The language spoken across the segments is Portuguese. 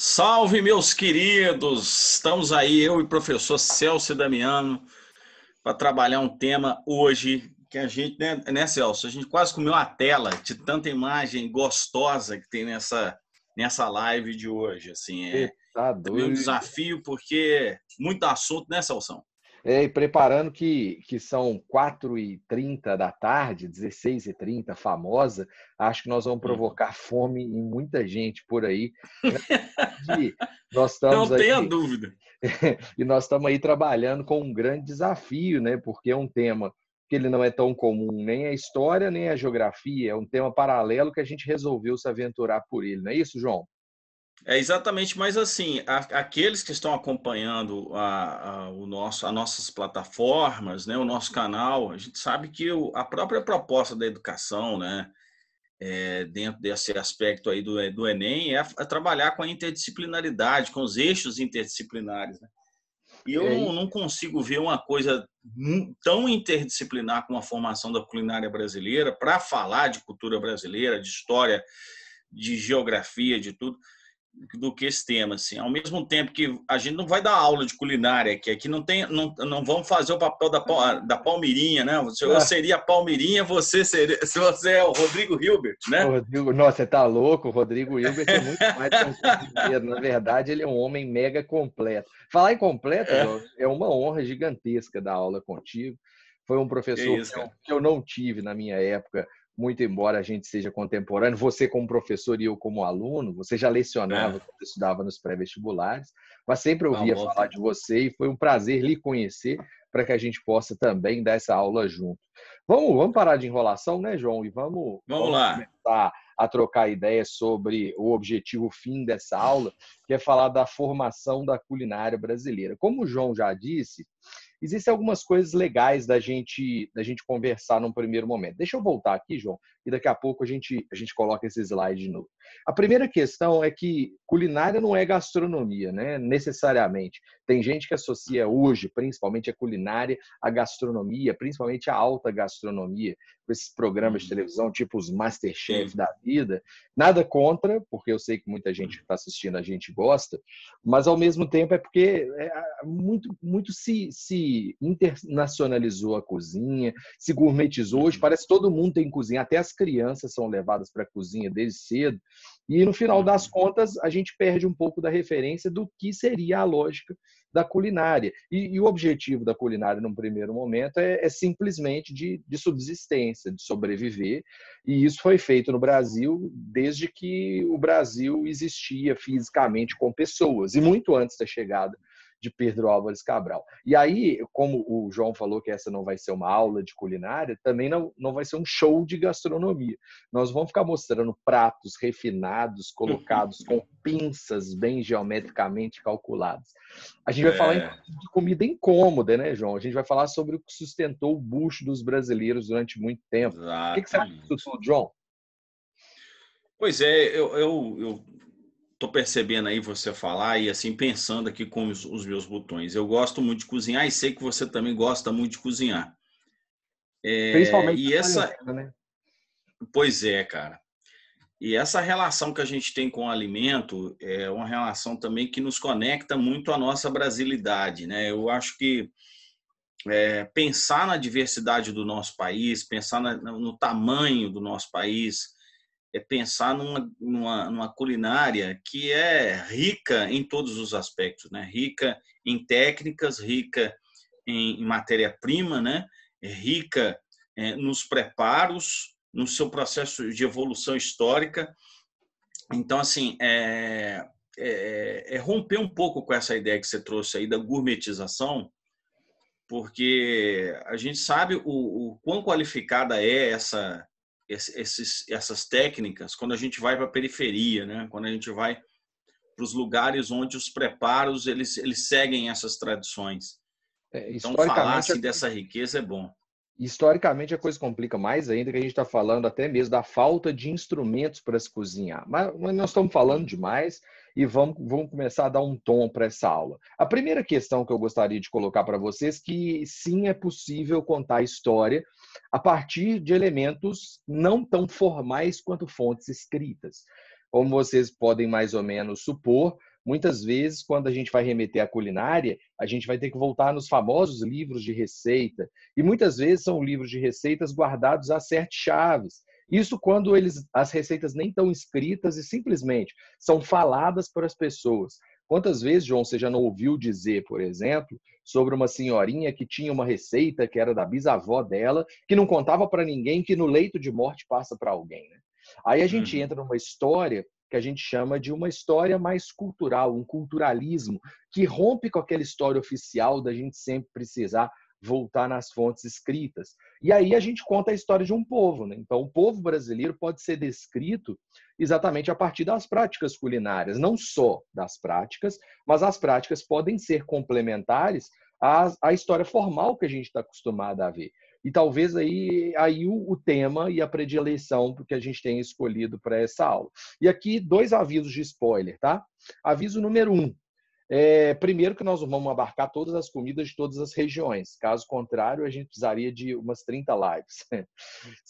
Salve, meus queridos! Estamos aí, eu e o professor Celso Damiano, para trabalhar um tema hoje que a gente, né, né, Celso? A gente quase comeu a tela de tanta imagem gostosa que tem nessa, nessa live de hoje. Assim, é, tá é doido. um desafio, porque muito assunto, né, Celso? É, e preparando que, que são 4h30 da tarde, 16h30, famosa, acho que nós vamos hum. provocar fome em muita gente por aí. Né? E nós estamos Não tenha aí, dúvida. e nós estamos aí trabalhando com um grande desafio, né? Porque é um tema que ele não é tão comum, nem a história, nem a geografia, é um tema paralelo que a gente resolveu se aventurar por ele, não é isso, João? É exatamente, mas assim, aqueles que estão acompanhando a, a, o nosso, as nossas plataformas, né, o nosso canal, a gente sabe que o, a própria proposta da educação, né, é, dentro desse aspecto aí do, é, do Enem, é, é, trabalhar com a interdisciplinaridade, com os eixos interdisciplinares. Né? E eu é não, consigo ver uma coisa tão interdisciplinar como a formação da culinária brasileira, para falar de cultura brasileira, de história, de geografia, de tudo do que esse tema. Assim. Ao mesmo tempo que a gente não vai dar aula de culinária, aqui não tem, não, não vamos fazer o papel da, da Palmeirinha, né? Eu é. seria a Palmeirinha, você seria, se você é o Rodrigo Hilbert, né? O Rodrigo, nossa, você tá louco, o Rodrigo Hilbert é muito mais que um Na verdade, ele é um homem mega completo. Falar em completo, é, é uma honra gigantesca dar aula contigo. Foi um professor que, isso, que eu não tive na minha época muito embora a gente seja contemporâneo, você como professor e eu como aluno, você já lecionava é. quando estudava nos pré-vestibulares, mas sempre ouvia falar de você e foi um prazer lhe conhecer para que a gente possa também dar essa aula junto. Vamos, vamos parar de enrolação, né, João? E vamos, vamos, vamos lá. começar a trocar ideias sobre o objetivo fim dessa aula, que é falar da formação da culinária brasileira. Como o João já disse, existem algumas coisas legais da gente, da gente conversar num primeiro momento. Deixa eu voltar aqui, João, e daqui a pouco a gente, a gente coloca esse slide de novo. A primeira questão é que culinária não é gastronomia, né? necessariamente. Tem gente que associa hoje, principalmente a culinária, a gastronomia, principalmente a alta gastronomia, com esses programas de uhum. televisão, tipo os Masterchef da vida. Nada contra, porque eu sei que muita gente que está assistindo a gente gosta, mas ao mesmo tempo é porque é, muito, muito se, se internacionalizou a cozinha, se gourmetizou. Hoje uhum. parece que todo mundo tem cozinha, até as crianças são levadas para a cozinha desde cedo, e no final das uhum. contas a gente perde um pouco da referência do que seria a lógica da culinária. E, e o objetivo da culinária, num primeiro momento, é, é simplesmente de, de subsistência, de sobreviver, e isso foi feito no Brasil desde que o Brasil existia fisicamente com pessoas, e muito antes da chegada de Pedro Álvares Cabral. E aí, como o João falou que essa não vai ser uma aula de culinária, também não, não vai ser um show de gastronomia. Nós vamos ficar mostrando pratos refinados, colocados com pinças bem geometricamente calculadas. A gente vai é. falar de comida incômoda, né, João? A gente vai falar sobre o que sustentou o bucho dos brasileiros durante muito tempo. Exatamente. O que, que você acha disso João? Pois é, eu, eu, eu tô percebendo aí você falar e assim pensando aqui com os, os, meus botões. Eu gosto muito de cozinhar e sei que você também gosta muito de cozinhar. É, Principalmente e essa, né? pois é, cara. E essa relação que a gente tem com o alimento é uma relação também que nos conecta muito à nossa brasilidade, né? Eu acho que é, pensar na diversidade do nosso país, pensar na, no tamanho do nosso país, é pensar numa, numa, numa, culinária que é rica em todos os aspectos, né? Rica em técnicas, rica em, em matéria-prima, né? É rica é, nos preparos, no seu processo de evolução histórica. Então, assim, é, é, é, é romper um pouco com essa ideia que você trouxe aí da gourmetização, porque a gente sabe o, o quão qualificada é essa esses, essas técnicas quando a gente vai para a periferia, né? quando a gente vai para os lugares onde os preparos eles, eles seguem essas tradições. É, então, falar assim, é dessa riqueza é bom. Historicamente, a coisa complica mais ainda, que a gente está falando até mesmo da falta de instrumentos para se cozinhar. Mas, mas nós estamos falando demais e vamos, vamos começar a dar um tom para essa aula. A primeira questão que eu gostaria de colocar para vocês que sim é possível contar a história a partir de elementos não tão formais quanto fontes escritas. Como vocês podem mais ou menos supor, muitas vezes, quando a gente vai remeter à culinária, a gente vai ter que voltar nos famosos livros de receita. E muitas vezes são livros de receitas guardados a certas chaves. Isso quando eles, as receitas nem estão escritas e simplesmente são faladas para as pessoas. Quantas vezes, João, você já não ouviu dizer, por exemplo, sobre uma senhorinha que tinha uma receita que era da bisavó dela, que não contava para ninguém, que no leito de morte passa para alguém. Né? Aí a gente uhum. entra numa história que a gente chama de uma história mais cultural, um culturalismo, que rompe com aquela história oficial da gente sempre precisar voltar nas fontes escritas. E aí a gente conta a história de um povo. Né? Então, o povo brasileiro pode ser descrito exatamente a partir das práticas culinárias, não só das práticas, mas as práticas podem ser complementares à, à história formal que a gente está acostumado a ver. E talvez aí, aí o, o tema e a predileção que a gente tenha escolhido para essa aula. E aqui, dois avisos de spoiler, tá? Aviso número um: é, primeiro que nós vamos abarcar todas as comidas de todas as regiões. Caso contrário, a gente precisaria de umas 30 lives.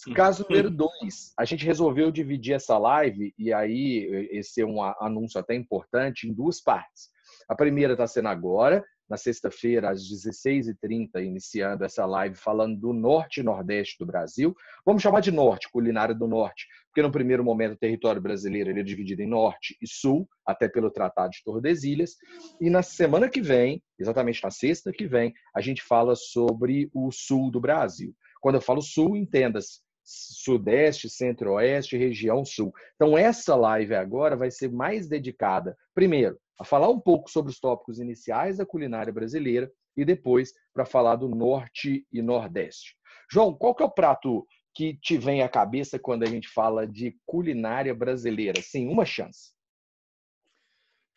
Hum. Caso número dois, a gente resolveu dividir essa live, e aí esse é um anúncio até importante, em duas partes. A primeira está sendo agora, na sexta-feira, às 16h30, iniciando essa live falando do norte e nordeste do Brasil. Vamos chamar de norte, culinária do norte, porque no primeiro momento o território brasileiro ele é dividido em norte e sul, até pelo Tratado de Tordesilhas. E na semana que vem, exatamente na sexta que vem, a gente fala sobre o sul do Brasil. Quando eu falo sul, entenda-se Sudeste, Centro-Oeste, região Sul. Então, essa live agora vai ser mais dedicada, primeiro, a falar um pouco sobre os tópicos iniciais da culinária brasileira e depois para falar do Norte e Nordeste. João, qual que é o prato que te vem à cabeça quando a gente fala de culinária brasileira? Sim, uma chance.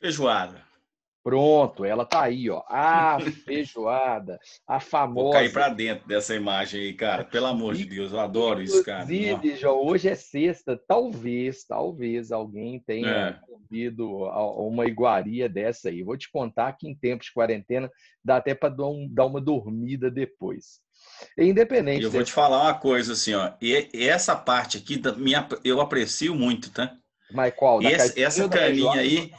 Feijoada. Pronto, ela tá aí, ó. A feijoada, a famosa. Vou cair para dentro dessa imagem aí, cara. Pelo amor de Deus, eu adoro isso, cara. Inclusive, João, hoje é sexta. Talvez, talvez alguém tenha é. comido é. uma iguaria dessa aí. Vou te contar que em tempos de quarentena dá até para dar uma dormida depois. É independente. Eu vou né? te falar uma coisa assim, ó. E essa parte aqui, minha, eu aprecio muito, tá? Mas qual? Essa, essa caninha aí.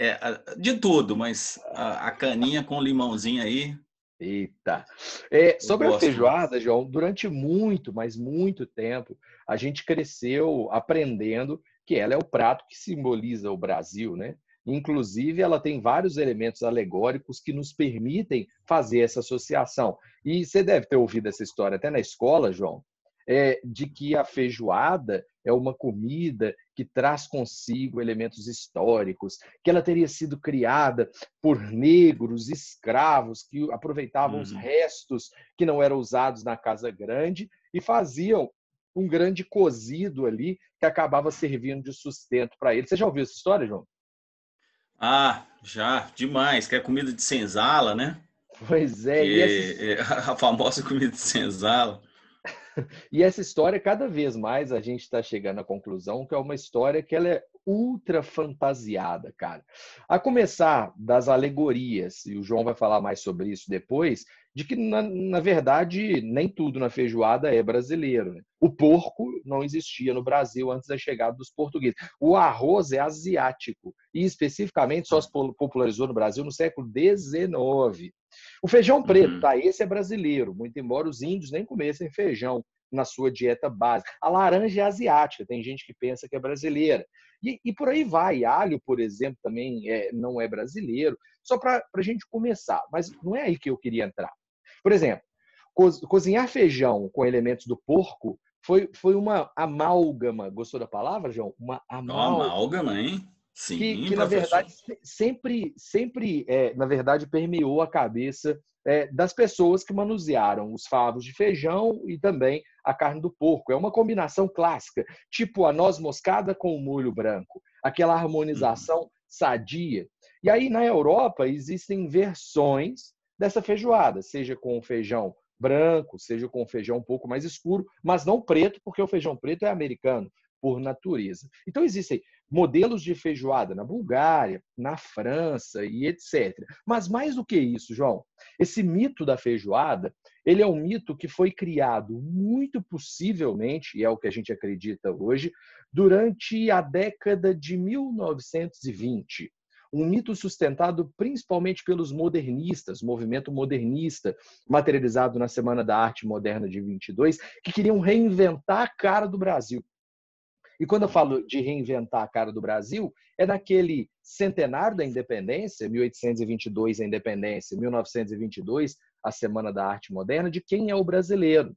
É, de tudo, mas a, a, caninha com limãozinho aí. Eita! É, sobre gosto. a feijoada, João, durante muito, mas muito tempo, a gente cresceu aprendendo que ela é o prato que simboliza o Brasil, né? Inclusive, ela tem vários elementos alegóricos que nos permitem fazer essa associação. E você deve ter ouvido essa história até na escola, João, é, de que a feijoada é uma comida que traz consigo elementos históricos, que ela teria sido criada por negros, escravos, que aproveitavam uhum. os restos que não eram usados na Casa Grande e faziam um grande cozido ali que acabava servindo de sustento para eles. Você já ouviu essa história, João? Ah, já, demais, que é comida de senzala, né? Pois é. Que... Essa... É a famosa comida de senzala. E essa história, cada vez mais, a gente está chegando à conclusão que é uma história que ela é ultra fantasiada, cara. A começar das alegorias, e o João vai falar mais sobre isso depois, de que, na, na verdade, nem tudo na feijoada é brasileiro. Né? O porco não existia no Brasil antes da chegada dos portugueses. O arroz é asiático e, especificamente, só se popularizou no Brasil no século XIX. O feijão uhum. preto, uhum. tá? Esse é brasileiro, muito embora os índios nem comessem feijão na sua dieta básica. A laranja é asiática, tem gente que pensa que é brasileira. E, e por aí vai. Alho, por exemplo, também é, não é brasileiro. Só para a gente começar, mas não é aí que eu queria entrar. Por exemplo, cozinhar feijão com elementos do porco foi, foi uma amálgama. Gostou da palavra, João? Uma amálgama. amálgama, hein? Sim, que, que na verdade sempre, sempre é, na verdade permeou a cabeça é, das pessoas que manusearam os favos de feijão e também a carne do porco. É uma combinação clássica, tipo a noz moscada com o molho branco, aquela harmonização uhum. sadia. E aí na Europa existem versões dessa feijoada, seja com feijão branco, seja com feijão um pouco mais escuro, mas não preto, porque o feijão preto é americano por natureza. Então existem modelos de feijoada na Bulgária, na França e etc. Mas mais do que isso, João, esse mito da feijoada, ele é um mito que foi criado muito possivelmente, e é o que a gente acredita hoje, durante a década de 1920 um mito sustentado principalmente pelos modernistas, movimento modernista, materializado na Semana da Arte Moderna de 22, que queriam reinventar a cara do Brasil. E quando eu falo de reinventar a cara do Brasil, é naquele centenário da independência, 1822 a independência, 1922 a Semana da Arte Moderna, de quem é o brasileiro.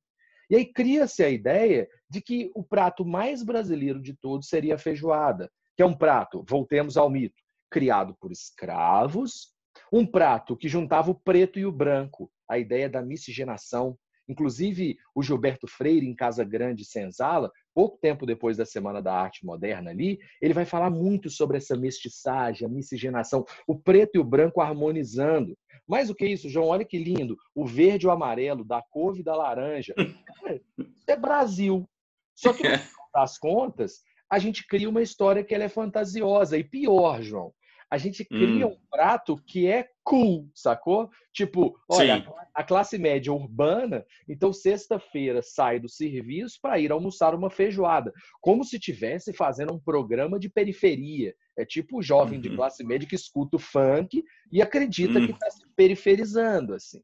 E aí cria-se a ideia de que o prato mais brasileiro de todos seria a feijoada, que é um prato, voltemos ao mito, criado por escravos, um prato que juntava o preto e o branco, a ideia da miscigenação. Inclusive, o Gilberto Freire, em Casa Grande Senzala, pouco tempo depois da Semana da Arte Moderna ali, ele vai falar muito sobre essa mestiçagem, a miscigenação, o preto e o branco harmonizando. Mais do que isso, João, olha que lindo, o verde e o amarelo, da couve e da laranja. Cara, é Brasil. Só que, no final das contas, a gente cria uma história que ela é fantasiosa. E pior, João, a gente hum. cria hum. um prato que é cool, sacou? Tipo, olha, a classe média urbana, então sexta-feira sai do serviço para ir almoçar uma feijoada, como se tivesse fazendo um programa de periferia. É tipo o jovem uhum. de classe média que escuta o funk e acredita uhum. que está hum. se periferizando, assim.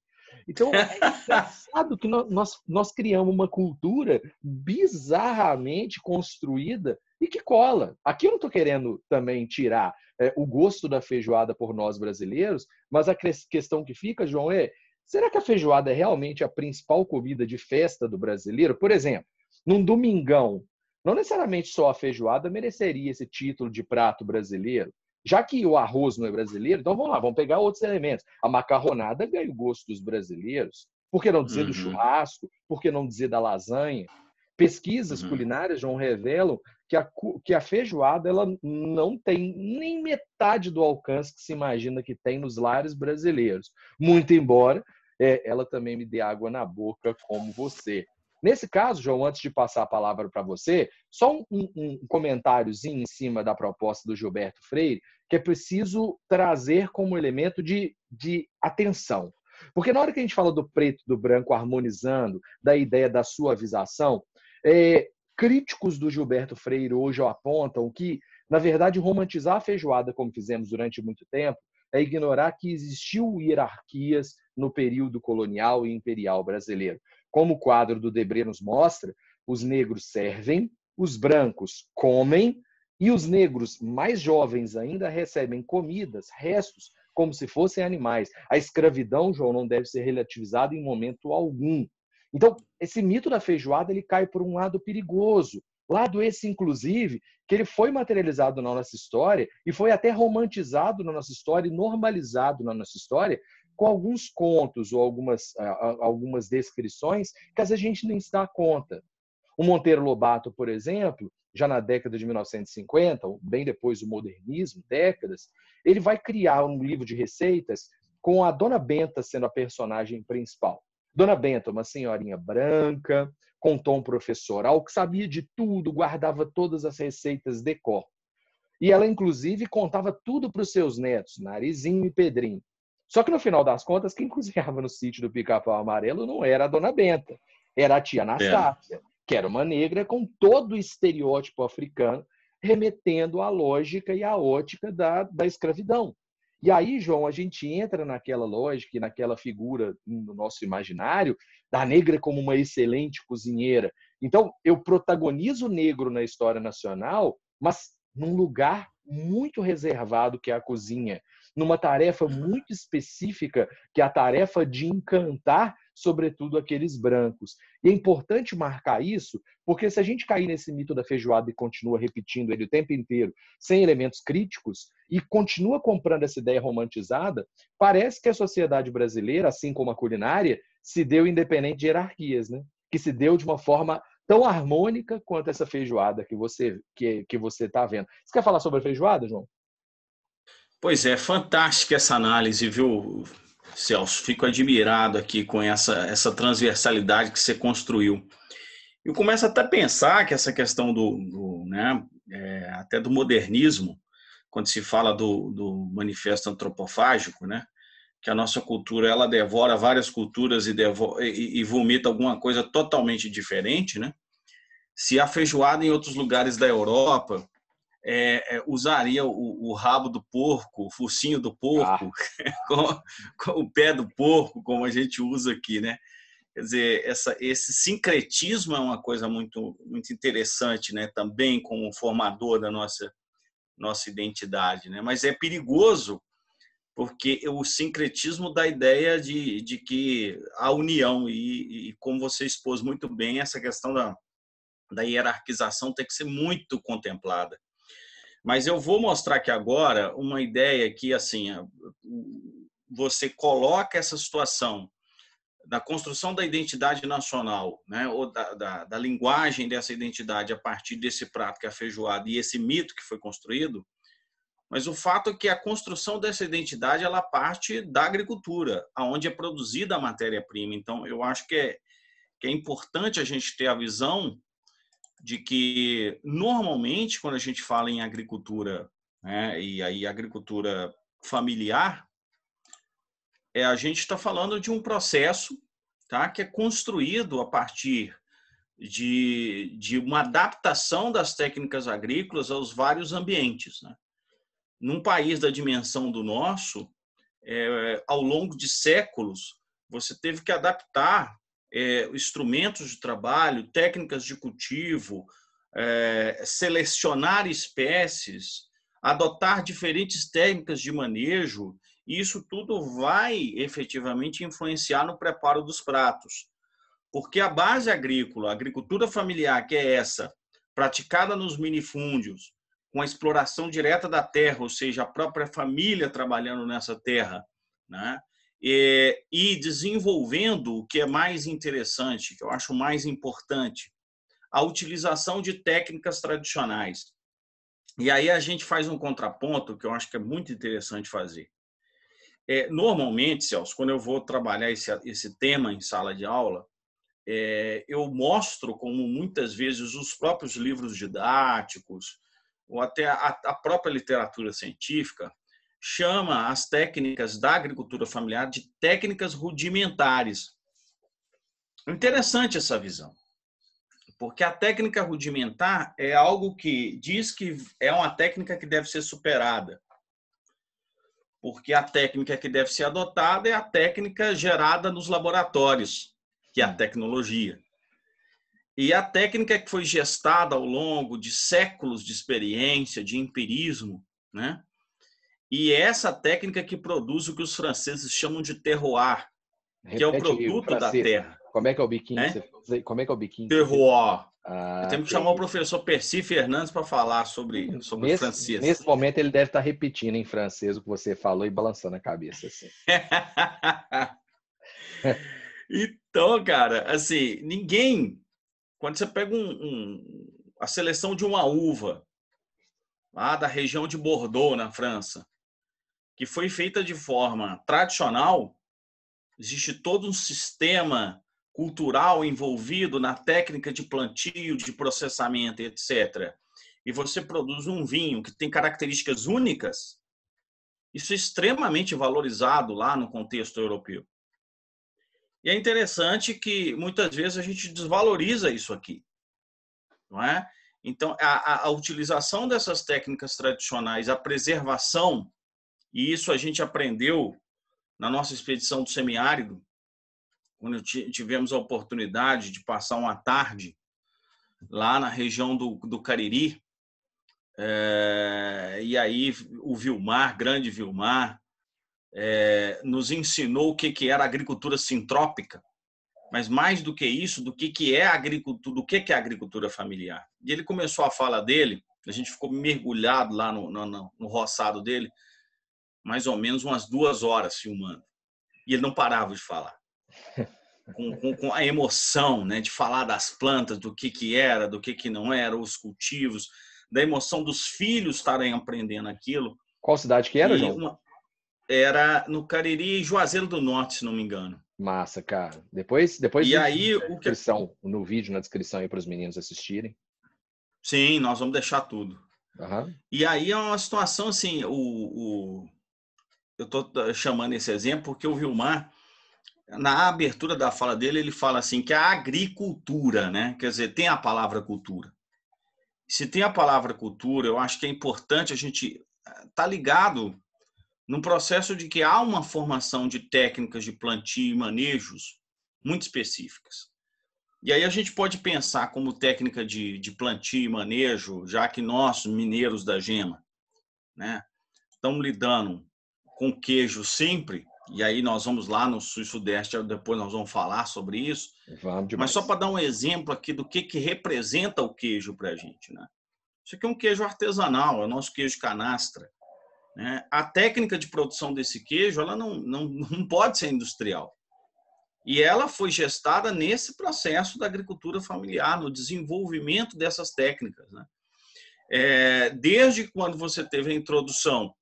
Então, é engraçado que nós, nós, nós criamos uma cultura bizarramente construída e que cola. Aqui eu não estou querendo também tirar é, o gosto da feijoada por nós brasileiros, mas a questão que fica, João, é: será que a feijoada é realmente a principal comida de festa do brasileiro? Por exemplo, num domingão, não necessariamente só a feijoada mereceria esse título de prato brasileiro. Já que o arroz não é brasileiro, então vamos lá, vamos pegar outros elementos. A macarronada ganha o gosto dos brasileiros. Por que não dizer uhum. do churrasco? Por que não dizer da lasanha? Pesquisas uhum. culinárias, João, revelam que a, que a feijoada ela não tem nem metade do alcance que se imagina que tem nos lares brasileiros. Muito embora é, ela também me dê água na boca, como você. Nesse caso, João, antes de passar a palavra para você, só um, um comentáriozinho em cima da proposta do Gilberto Freire, que é preciso trazer como elemento de, de atenção. Porque na hora que a gente fala do preto do branco harmonizando, da ideia da suavização, é, críticos do Gilberto Freire hoje apontam que, na verdade, romantizar a feijoada, como fizemos durante muito tempo, é ignorar que existiu hierarquias no período colonial e imperial brasileiro. Como o quadro do Debré nos mostra, os negros servem, os brancos comem e os negros mais jovens ainda recebem comidas, restos, como se fossem animais. A escravidão, João, não deve ser relativizada em momento algum. Então, esse mito da feijoada ele cai por um lado perigoso, lado esse inclusive que ele foi materializado na nossa história e foi até romantizado na nossa história e normalizado na nossa história com alguns contos ou algumas, algumas descrições que às vezes a gente nem se dá conta. O Monteiro Lobato, por exemplo, já na década de 1950, bem depois do modernismo, décadas, ele vai criar um livro de receitas com a Dona Benta sendo a personagem principal. Dona Benta, uma senhorinha branca, contou um professoral que sabia de tudo, guardava todas as receitas de cor. E ela, inclusive, contava tudo para os seus netos, Narizinho e Pedrinho. Só que no final das contas, quem cozinhava no sítio do Pica-Pau Amarelo não era a Dona Benta, era a tia Anastácia, é. que era uma negra com todo o estereótipo africano, remetendo à lógica e à ótica da, da escravidão. E aí, João, a gente entra naquela lógica e naquela figura no nosso imaginário da negra como uma excelente cozinheira. Então, eu protagonizo o negro na história nacional, mas num lugar muito reservado que é a cozinha numa tarefa muito específica, que é a tarefa de encantar, sobretudo, aqueles brancos. E é importante marcar isso, porque se a gente cair nesse mito da feijoada e continua repetindo ele o tempo inteiro, sem elementos críticos, e continua comprando essa ideia romantizada, parece que a sociedade brasileira, assim como a culinária, se deu independente de hierarquias, né? que se deu de uma forma tão harmônica quanto essa feijoada que você que, que você está vendo. Você quer falar sobre a feijoada, João? Pois é, fantástica essa análise, viu, Celso? Fico admirado aqui com essa, essa transversalidade que você construiu. Eu começo até a pensar que essa questão do, do né, é, até do modernismo, quando se fala do, do manifesto antropofágico, né, que a nossa cultura ela devora várias culturas e, e, e vomita alguma coisa totalmente diferente, né? Se a feijoada em outros lugares da Europa é, é, usaria o, o, rabo do porco, o focinho do porco, ah. com, com, o pé do porco, como a gente usa aqui, né? Quer dizer, essa, esse sincretismo é uma coisa muito, muito interessante, né? Também como formador da nossa, nossa identidade, né? Mas é perigoso porque o sincretismo dá a ideia de, de que a união e, e como você expôs muito bem essa questão da, da hierarquização tem que ser muito contemplada mas eu vou mostrar aqui agora uma ideia que, assim, você coloca essa situação da construção da identidade nacional, né, ou da, da, da linguagem dessa identidade a partir desse prato que é feijoada e esse mito que foi construído, mas o fato é que a construção dessa identidade ela parte da agricultura, aonde é produzida a matéria-prima. Então, eu acho que é, que é importante a gente ter a visão de que normalmente quando a gente fala em agricultura né, e aí agricultura familiar é a gente está falando de um processo tá que é construído a partir de, de uma adaptação das técnicas agrícolas aos vários ambientes né? num país da dimensão do nosso é, ao longo de séculos você teve que adaptar é, instrumentos de trabalho, técnicas de cultivo, é, selecionar espécies, adotar diferentes técnicas de manejo, e isso tudo vai efetivamente influenciar no preparo dos pratos. Porque a base agrícola, a agricultura familiar, que é essa, praticada nos minifúndios, com a exploração direta da terra, ou seja, a própria família trabalhando nessa terra, né? é, e desenvolvendo o que é mais interessante, que eu acho mais importante, a utilização de técnicas tradicionais. E aí a gente faz um contraponto que eu acho que é muito interessante fazer. É, normalmente, Celso, quando eu vou trabalhar esse, esse tema em sala de aula, é, eu mostro como muitas vezes os próprios livros didáticos, ou até a, a própria literatura científica, chama as técnicas da agricultura familiar de técnicas rudimentares. Interessante essa visão, porque a técnica rudimentar é algo que diz que é uma técnica que deve ser superada. Porque a técnica que deve ser adotada é a técnica gerada nos laboratórios, que é a tecnologia. E a técnica que foi gestada ao longo de séculos de experiência, de empirismo, né? E é essa técnica que produz o que os franceses chamam de terroir, Repete, que é o produto da terra. Como é que é o biquinho? É? Como é que é o biquinho? Terroir. Ah, Temos que chamar o professor Percy Fernandes para falar sobre, hum, sobre nesse, francês. Nesse momento ele deve estar tá repetindo em francês o que você falou e balançando a cabeça. Assim. então, cara, assim, ninguém. Quando você pega um, um, a seleção de uma uva, lá da região de Bordeaux, na França, que foi feita de forma tradicional, existe todo um sistema cultural envolvido na técnica de plantio, de processamento, etc. E você produz um vinho que tem características únicas, isso é extremamente valorizado lá no contexto europeu. E é interessante que muitas vezes a gente desvaloriza isso aqui, não é? Então, a, a utilização dessas técnicas tradicionais, a preservação e isso a gente aprendeu na nossa expedição do semiárido, quando tivemos a oportunidade de passar uma tarde lá na região do, do Cariri. É, e aí o Vilmar, grande Vilmar, é, nos ensinou o que, que era agricultura sintrópica, mas mais do que isso, do que, que é agricultura, do que, que é agricultura familiar. E ele começou a fala dele, a gente ficou mergulhado lá no, no, no roçado dele, mais ou menos umas duas horas filmando. E ele não parava de falar. Com, com, com, a emoção né, de falar das plantas, do que, que era, do que, que não era, os cultivos, da emoção dos filhos estarem aprendendo aquilo. Qual cidade que era, e João? Uma... era no Cariri, Juazeiro do Norte, se não me engano. Massa, cara. Depois, depois e aí, o que... no vídeo, na descrição aí para os meninos assistirem. Sim, nós vamos deixar tudo. Uhum. E aí é uma situação assim, o, o eu estou eh, chamando esse exemplo porque o Vilmar, na abertura da fala dele, ele fala assim que a agricultura, né? Quer dizer, tem a palavra cultura. Se tem a palavra cultura, eu acho que é importante a gente eh, tá ligado no processo de que há uma formação de técnicas de plantio e manejos muito específicas. E aí a gente pode pensar como técnica de, de plantio e manejo, já que nós, mineiros da gema, né, estamos lidando com queijo sempre, e aí nós vamos lá no sul e sudeste, depois nós vamos falar sobre isso. Mas só para dar um exemplo aqui do que, que representa o queijo para a gente. Né? Isso aqui é um queijo artesanal, é o nosso queijo canastra. Né? A técnica de produção desse queijo ela não, não, não pode ser industrial. E ela foi gestada nesse processo da agricultura familiar, no desenvolvimento dessas técnicas. Né? É, desde quando você teve a introdução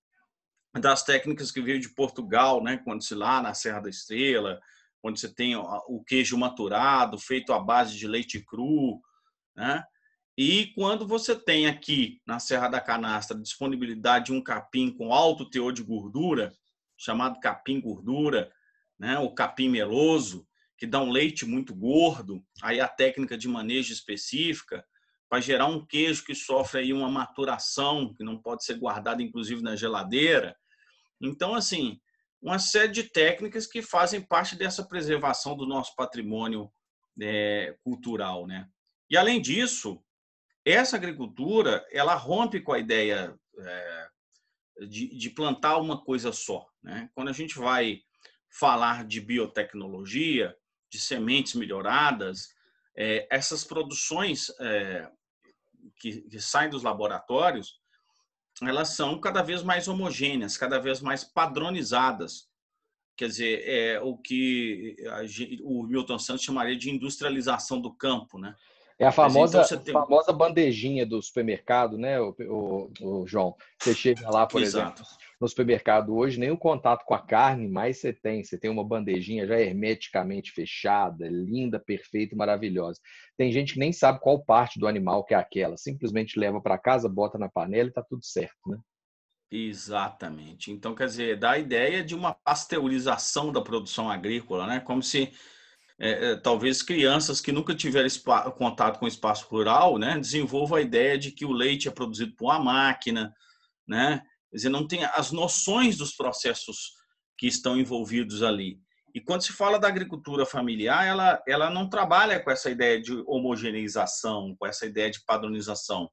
das técnicas que veio de Portugal, né? Quando se lá na Serra da Estrela, onde você tem o queijo maturado, feito à base de leite cru, né? E quando você tem aqui na Serra da Canastra disponibilidade de um capim com alto teor de gordura, chamado capim gordura, né? O capim meloso, que dá um leite muito gordo, aí a técnica de manejo específica, para gerar um queijo que sofre aí uma maturação, que não pode ser guardado inclusive na geladeira. Então, assim, uma série de técnicas que fazem parte dessa preservação do nosso patrimônio é, cultural, né? E além disso, essa agricultura ela rompe com a ideia é, de, de, plantar uma coisa só, né? Quando a gente vai falar de biotecnologia, de sementes melhoradas, é, essas produções é, que, que saem dos laboratórios, elas são cada vez mais homogêneas, cada vez mais padronizadas. Quer dizer, é o que a, o Milton Santos chamaria de industrialização do campo, né? É a então, famosa, então tem... famosa bandejinha do supermercado, né, o, o, o João? Você chega lá, por Exato. exemplo, no supermercado hoje, nem o contato com a carne mais você tem. Você tem uma bandejinha já hermeticamente fechada, linda, perfeita, maravilhosa. Tem gente que nem sabe qual parte do animal que é aquela. Simplesmente leva para casa, bota na panela e tá tudo certo, né? Exatamente. Então, quer dizer, dá a ideia de uma pasteurização da produção agrícola, né? Como se é, é talvez crianças que nunca tiveram contato com o espaço rural, né, desenvolvam a ideia de que o leite é produzido por uma máquina, né? Quer dizer, não tem as noções dos processos que estão envolvidos ali. E quando se fala da agricultura familiar, ela, ela não trabalha com essa ideia de homogeneização, com essa ideia de padronização.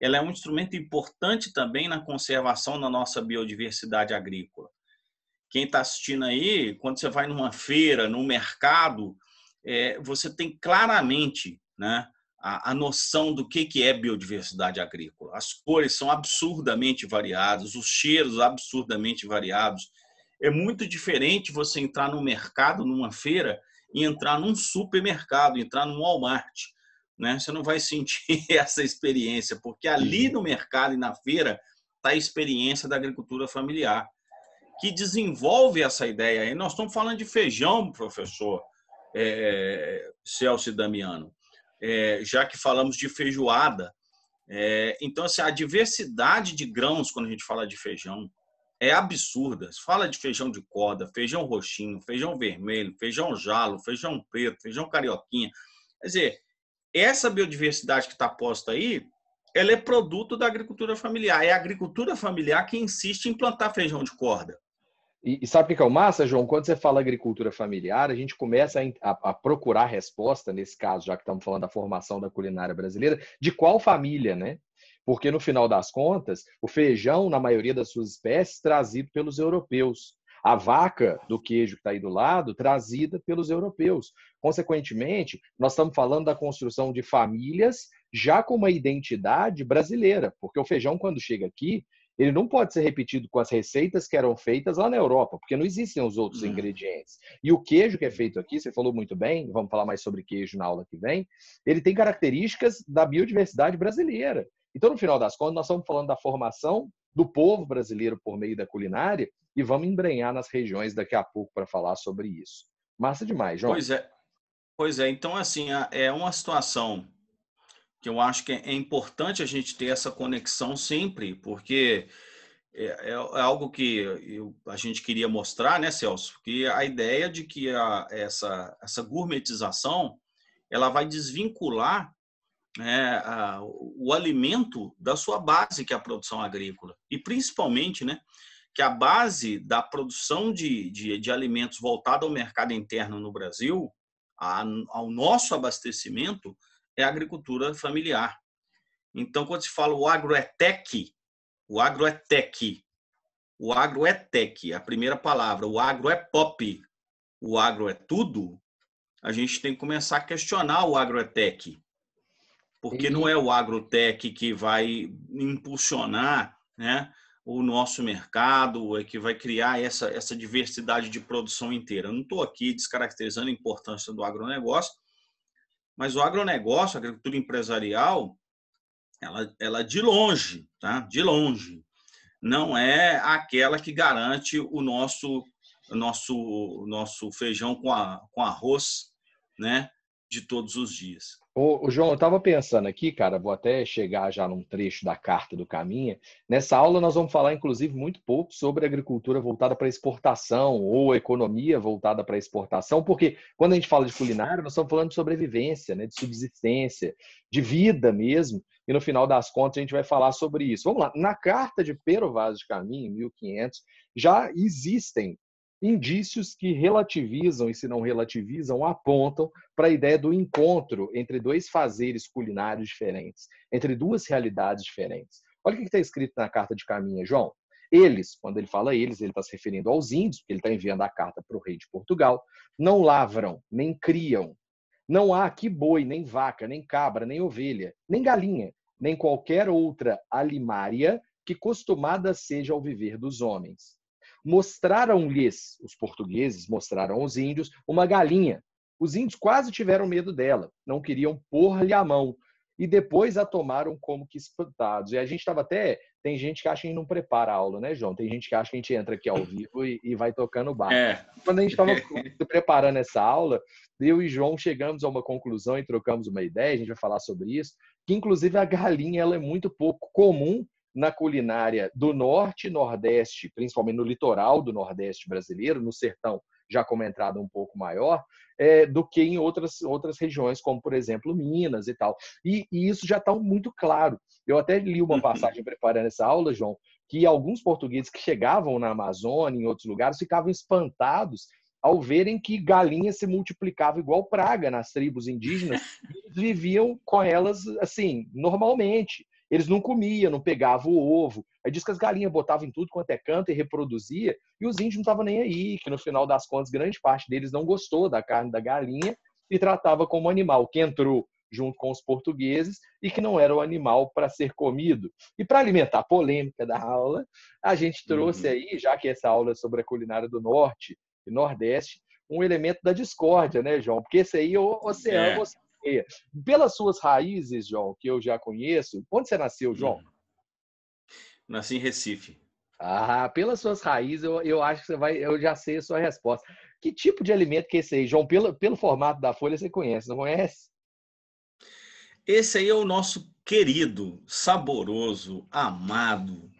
Ela é um instrumento importante também na conservação da nossa biodiversidade agrícola. Quem está assistindo aí, quando você vai numa feira, num mercado, é, você tem claramente né, a, a noção do que, que é biodiversidade agrícola. As cores são absurdamente variadas, os cheiros absurdamente variados. É muito diferente você entrar no mercado, numa feira, e entrar num supermercado, entrar num Walmart. Né? Você não vai sentir essa experiência, porque ali uhum. no mercado e na feira está a experiência da agricultura familiar, que desenvolve essa ideia. E nós estamos falando de feijão, professor é, Celso e Damiano é, já que falamos de feijoada. É, então, assim, a diversidade de grãos quando a gente fala de feijão é absurda. Se fala de feijão de corda, feijão roxinho, feijão vermelho, feijão jalo, feijão preto, feijão carioquinha. Quer dizer, essa biodiversidade que está posta aí, ela é produto da agricultura familiar. É a agricultura familiar que insiste em plantar feijão de corda. E, e sabe o que é o massa, João? Quando você fala agricultura familiar, a gente começa a, a, a procurar resposta, nesse caso, já que estamos falando da formação da culinária brasileira, de qual família, né? Porque no final das contas, o feijão, na maioria das suas espécies, trazido pelos europeus a vaca do queijo que está aí do lado, trazida pelos europeus. Consequentemente, nós estamos falando da construção de famílias já com uma identidade brasileira, porque o feijão, quando chega aqui, ele não pode ser repetido com as receitas que eram feitas lá na Europa, porque não existem os outros ingredientes. E o queijo que é feito aqui, você falou muito bem, vamos falar mais sobre queijo na aula que vem, ele tem características da biodiversidade brasileira. Então, no final das contas, nós estamos falando da formação do povo brasileiro por meio da culinária e vamos embrenhar nas regiões daqui a pouco para falar sobre isso. Massa demais, João. Pois é. Pois é, então assim, é uma situação que eu acho que é, é importante a gente ter essa conexão sempre, porque é, é, é algo que eu, a gente queria mostrar, né, Celso? Que a ideia de que a, essa, essa gourmetização ela vai desvincular é, a, o alimento da sua base, que é a produção agrícola. E principalmente, né, que a base da produção de, de, de alimentos voltada ao mercado interno no Brasil, a, ao nosso abastecimento, é a agricultura familiar. Então, quando se fala o agro é tech, o agro é tech, o agro é tech, a primeira palavra, o agro é pop, o agro é tudo, a gente tem que começar a questionar o agro é tech. Porque não é o agrotech que vai impulsionar né, o nosso mercado, é que vai criar essa, essa diversidade de produção inteira. Eu não estou aqui descaracterizando a importância do agronegócio, mas o agronegócio, a agricultura empresarial, ela, ela é de longe, tá? De longe, não é aquela que garante o nosso nosso nosso feijão com, a, com arroz, né? De todos os dias. Ô, ô, João, eu estava pensando aqui, cara, vou até chegar já num trecho da carta do Caminha. Nessa aula nós vamos falar, inclusive, muito pouco sobre agricultura voltada para exportação ou economia voltada para exportação, porque quando a gente fala de culinária, nós estamos falando de sobrevivência, né, de subsistência, de vida mesmo, e no final das contas a gente vai falar sobre isso. Vamos lá, na carta de Pero Vaz de Caminha, em 1500, já existem indícios que relativizam, e se não relativizam, apontam para a ideia do encontro entre dois fazeres culinários diferentes, entre duas realidades diferentes. Olha o que está escrito na carta de Caminha, João. Eles, quando ele fala eles, ele está se referindo aos índios, porque ele está enviando a carta para o rei de Portugal, não lavram, nem criam. Não há aqui boi, nem vaca, nem cabra, nem ovelha, nem galinha, nem qualquer outra alimária que costumada seja ao viver dos homens. Mostraram-lhes, os portugueses mostraram aos índios, uma galinha. Os índios quase tiveram medo dela, não queriam pôr-lhe a mão. E depois a tomaram como que espantados. E a gente estava até. Tem gente que acha que a gente não prepara a aula, né, João? Tem gente que acha que a gente entra aqui ao vivo e, e vai tocando o bar. É. Quando a gente estava preparando essa aula, eu e João chegamos a uma conclusão e trocamos uma ideia, a gente vai falar sobre isso, que inclusive a galinha ela é muito pouco comum na culinária do norte, nordeste, principalmente no litoral do nordeste brasileiro, no sertão já com uma entrada um pouco maior, é, do que em outras, outras regiões, como por exemplo Minas e tal. E, e isso já está muito claro. Eu até li uma uhum. passagem preparando essa aula, João, que alguns portugueses que chegavam na Amazônia, em outros lugares, ficavam espantados ao verem que galinha se multiplicava igual praga nas tribos indígenas, e viviam com elas assim, normalmente. Eles não comiam, não pegavam o ovo. Aí diz que as galinhas botavam em tudo quanto é canto e reproduzia, e os índios não estavam nem aí, que no final das contas, grande parte deles não gostou da carne da galinha e tratava como animal, que entrou junto com os portugueses e que não era o animal para ser comido. E para alimentar a polêmica da aula, a gente trouxe uhum. aí, já que essa aula é sobre a culinária do Norte e Nordeste, um elemento da discórdia, né, João? Porque esse aí, é o oceano, é. você pelas suas raízes, João, que eu já conheço, onde você nasceu, hum. João? Nasci em Recife. Ah, pelas suas raízes, eu, eu acho que você vai, eu já sei a sua resposta. Que tipo de alimento que é esse aí, João? Pelo, pelo formato da folha, você conhece, não conhece? Esse aí é o nosso querido, saboroso, amado,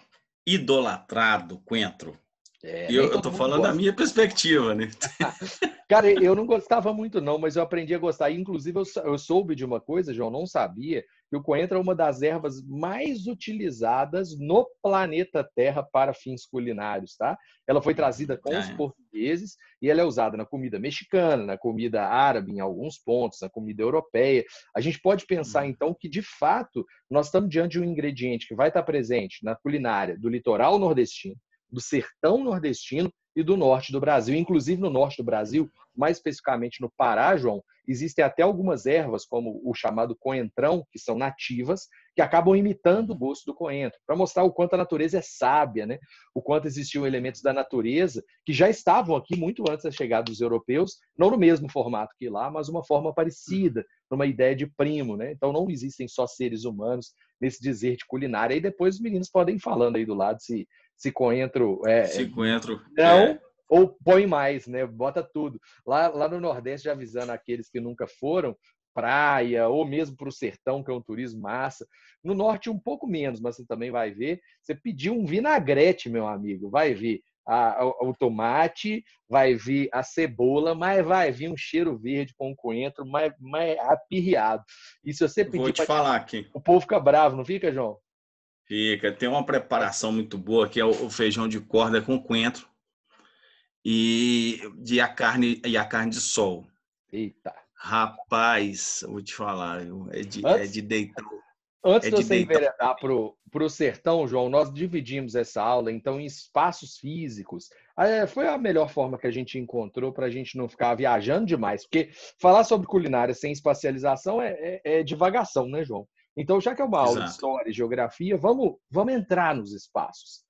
idolatrado coentro. É, eu, tô falando gosta. da minha perspectiva, né? Cara, eu não gostava muito, não, mas eu aprendi a gostar. Inclusive, eu soube de uma coisa, João, não sabia, que o coentro é uma das ervas mais utilizadas no planeta Terra para fins culinários, tá? Ela foi trazida com os ah, é. portugueses e ela é usada na comida mexicana, na comida árabe em alguns pontos, na comida europeia. A gente pode pensar uhum. então que de fato nós estamos diante de um ingrediente que vai estar presente na culinária do litoral nordestino, do sertão nordestino e do norte do Brasil. Inclusive no norte do Brasil, mais especificamente no Pará, João, existem até algumas ervas, como o chamado coentrão, que são nativas, que acabam imitando o gosto do coentro, para mostrar o quanto a natureza é sábia, né? o quanto existiam elementos da natureza que já estavam aqui muito antes da chegada dos europeus, não no mesmo formato que lá, mas uma forma parecida, numa ideia de primo. Né? Então não existem só seres humanos nesse dizer de culinária. E depois os meninos podem ir falando aí do lado se se coentro. É, se é, coentro. Não, é. ou põe mais, né? Bota tudo. Lá, lá no Nordeste, já avisando aqueles que nunca foram, praia, ou mesmo para o sertão, que é um turismo massa. No norte, um pouco menos, mas você também vai ver. Você pediu um vinagrete, meu amigo, vai ver. A, a, o tomate, vai vir a cebola, mas vai vir um cheiro verde com coentro mais, mais é apirreado. E se você pedir. Vou te pra... falar aqui. O povo fica bravo, não fica, João? Fica. Tem uma preparação muito boa que é o feijão de corda com coentro e, e a carne e a carne de sol. Eita. Rapaz, vou te falar, é de, é antes, é de deitar. Antes é de você enveredar para o sertão, João, nós dividimos essa aula então em espaços físicos. É, foi a melhor forma que a gente encontrou para a gente não ficar viajando demais, porque falar sobre culinária sem espacialização é, é, é divagação, né, João? Então, já que é uma aula Exato. de história e geografia, vamos, vamos entrar nos espaços.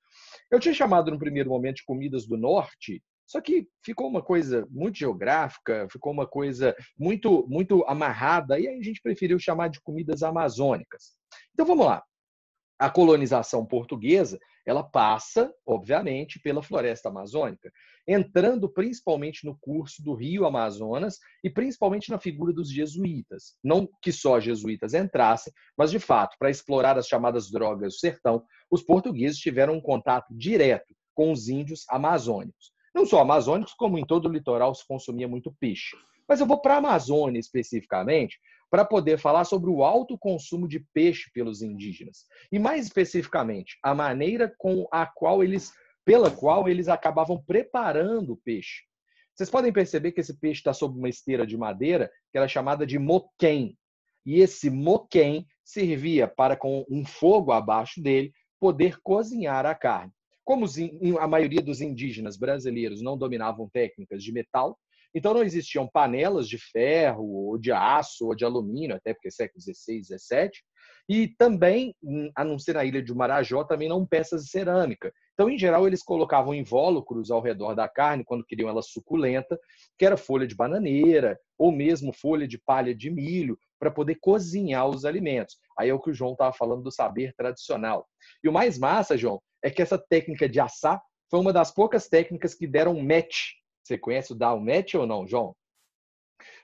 Eu tinha chamado no primeiro momento de comidas do norte, só que ficou uma coisa muito geográfica, ficou uma coisa muito muito amarrada, e aí a gente preferiu chamar de comidas amazônicas. Então vamos lá. A colonização portuguesa ela passa, obviamente, pela floresta amazônica, entrando principalmente no curso do Rio Amazonas e principalmente na figura dos jesuítas. Não que só jesuítas entrassem, mas de fato, para explorar as chamadas drogas do sertão, os portugueses tiveram um contato direto com os índios amazônicos. Não só amazônicos, como em todo o litoral se consumia muito peixe. Mas eu vou para a Amazônia especificamente, para poder falar sobre o alto consumo de peixe pelos indígenas. E mais especificamente, a maneira com a qual eles, pela qual eles acabavam preparando o peixe. Vocês podem perceber que esse peixe está sob uma esteira de madeira, que era chamada de moquém. E esse moquém servia para, com um fogo abaixo dele, poder cozinhar a carne. Como a maioria dos indígenas brasileiros não dominavam técnicas de metal, então não existiam panelas de ferro, ou de aço, ou de alumínio, até porque é século XVI, XVII, e também, a não ser na ilha de Marajó, também não peças de cerâmica. Então, em geral, eles colocavam invólucros ao redor da carne quando queriam ela suculenta, que era folha de bananeira ou mesmo folha de palha de milho, para poder cozinhar os alimentos. Aí é o que o João estava falando do saber tradicional. E o mais massa, João, é que essa técnica de assar foi uma das poucas técnicas que deram match você conhece o Down Match ou não, João?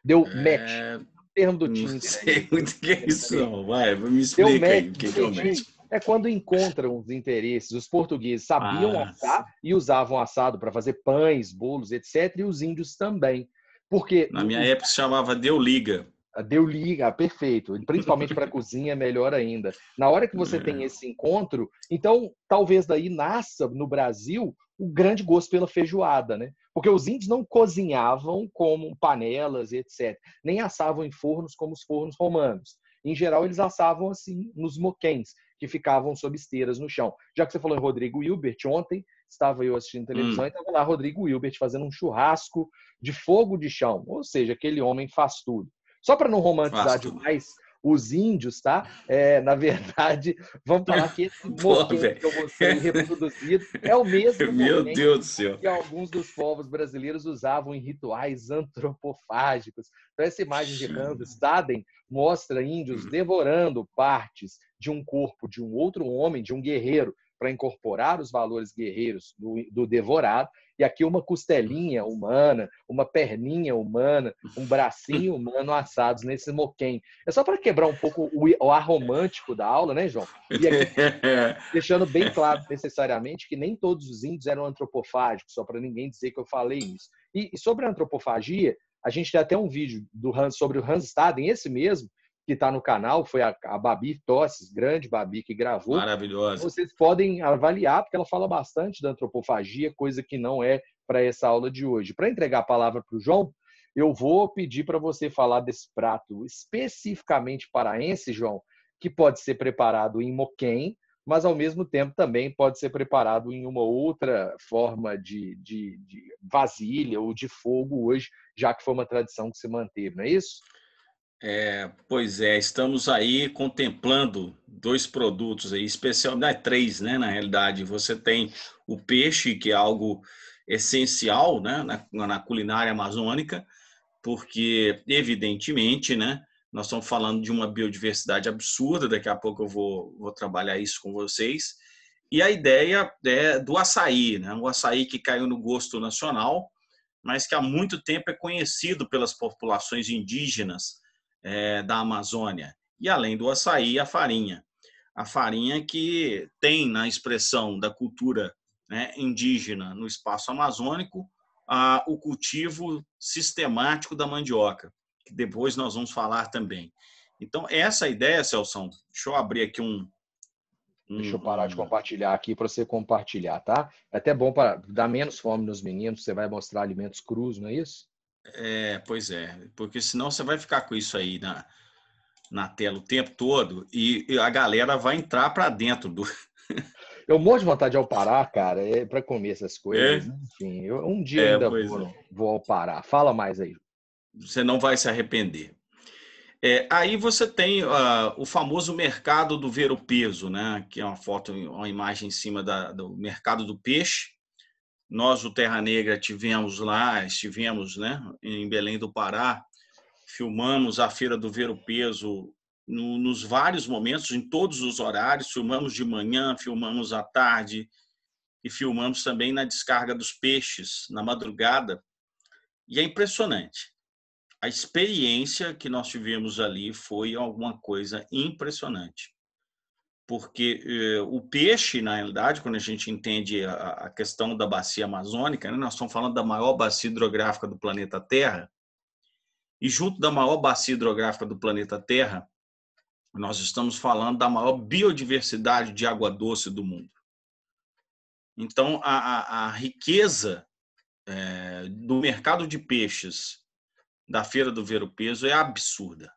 Deu é... match. Termo do time. Não sei muito o que é isso, não. Vai, me explica match, aí o que, é o match. É quando encontram os interesses. Os portugueses sabiam ah, assar sim. e usavam assado para fazer pães, bolos, etc. E os índios também. Porque na minha época se chamava deu liga. Ah, deu liga, ah, perfeito. Principalmente para a cozinha, melhor ainda. Na hora que você é. tem esse encontro, então talvez daí nasça no Brasil o grande gosto pela feijoada, né? Porque os índios não cozinhavam como panelas, etc. Nem assavam em fornos como os fornos romanos. Em geral, eles assavam assim nos moquens, que ficavam sob esteiras no chão. Já que você falou em Rodrigo Hilbert, ontem estava eu assistindo televisão hum. e então estava lá Rodrigo Hilbert fazendo um churrasco de fogo de chão. Ou seja, aquele homem faz tudo. Só para não romantizar demais os índios, tá? É, na verdade, vamos falar que esse movimento que eu mostrei reproduzido é o mesmo Meu Deus do céu. que alguns dos povos brasileiros usavam em rituais antropofágicos. Então, essa imagem de Hans Staden mostra índios hum. devorando partes de um corpo de um outro homem, de um guerreiro, para incorporar os valores guerreiros do, do devorado e aqui uma costelinha humana, uma perninha humana, um bracinho humano assados nesse moquém. É só para quebrar um pouco o, ar romântico da aula, né, João? E aqui, deixando bem claro, necessariamente, que nem todos os índios eram antropofágicos, só para ninguém dizer que eu falei isso. E, sobre a antropofagia, a gente tem até um vídeo do Hans, sobre o Hans Staden, esse mesmo, que está no canal, foi a, a Babi Tosses, grande Babi, que gravou. Maravilhosa. Vocês podem avaliar, porque ela fala bastante da antropofagia, coisa que não é para essa aula de hoje. Para entregar a palavra para o João, eu vou pedir para você falar desse prato especificamente paraense, João, que pode ser preparado em moquém, mas ao mesmo tempo também pode ser preparado em uma outra forma de, de, de vasilha ou de fogo hoje, já que foi uma tradição que se manteve, não é isso? É, pois é, estamos aí contemplando dois produtos aí, especialmente é três, né? Na realidade, você tem o peixe, que é algo essencial né, na, na culinária amazônica, porque, evidentemente, né, nós estamos falando de uma biodiversidade absurda, daqui a pouco eu vou, vou trabalhar isso com vocês. E a ideia é do açaí, né? o açaí que caiu no gosto nacional, mas que há muito tempo é conhecido pelas populações indígenas é, da Amazônia. E além do açaí, a farinha. A farinha que tem na expressão da cultura né, indígena no espaço amazônico a, o cultivo sistemático da mandioca, que depois nós vamos falar também. Então, essa ideia, Celso, deixa eu abrir aqui um, Deixa eu parar de compartilhar aqui para você compartilhar, tá? É até bom para dar menos fome nos meninos, você vai mostrar alimentos crus, não é isso? É, pois é, porque senão você vai ficar com isso aí na, na tela o tempo todo e, e a galera vai entrar para dentro do. eu morro de vontade de ao Pará, cara, é, para comer essas coisas. É? Né, enfim, eu, um dia é, ainda vou, é. vou ao Pará. Fala mais aí. Você não vai se arrepender. É, aí você tem uh, o famoso mercado do ver o peso, né? Que é uma foto, uma imagem em cima da, do mercado do peixe. Nós, o Terra Negra, tivemos lá, estivemos né, em Belém do Pará, filmamos a Feira do Ver o Peso no, nos vários momentos, em todos os horários, filmamos de manhã, filmamos à tarde e filmamos também na descarga dos peixes, na madrugada. E é impressionante. A experiência que nós tivemos ali foi alguma coisa impressionante porque eh, o peixe, na realidade, quando a gente entende a, a questão da bacia amazônica, né, nós estamos falando da maior bacia hidrográfica do planeta Terra, e junto da maior bacia hidrográfica do planeta Terra, nós estamos falando da maior biodiversidade de água doce do mundo. Então, a, a, a riqueza é, do mercado de peixes da Feira do Vero Peso é absurda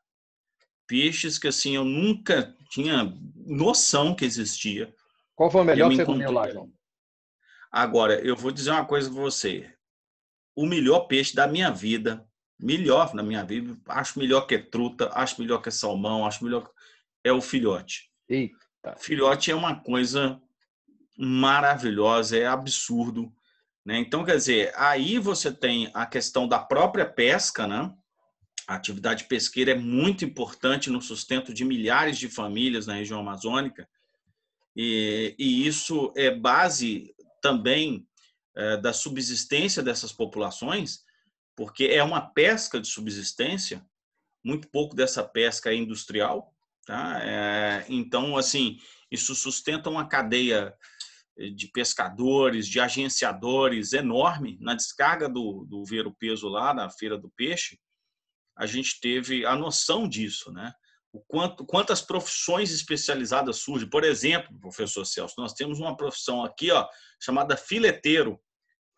peixes que assim eu nunca tinha noção que existia. Qual foi o melhor que você encontrei... comeu lá, João? Agora, eu vou dizer uma coisa para você. O melhor peixe da minha vida, melhor na minha vida, acho melhor que é truta, acho melhor que é salmão, acho melhor que... é o filhote. Eita. Filhote é uma coisa maravilhosa, é absurdo. Né? Então, quer dizer, aí você tem a questão da própria pesca, né? A atividade pesqueira é muito importante no sustento de milhares de famílias na região amazônica, e, e isso é base também é, da subsistência dessas populações, porque é uma pesca de subsistência, muito pouco dessa pesca é industrial. Tá? É, então, assim, isso sustenta uma cadeia de pescadores, de agenciadores enorme. Na descarga do, do ver o peso lá, na Feira do Peixe, a gente teve a noção disso, né? O quanto, quantas profissões especializadas surgem. Por exemplo, professor Celso, nós temos uma profissão aqui ó, chamada fileteiro,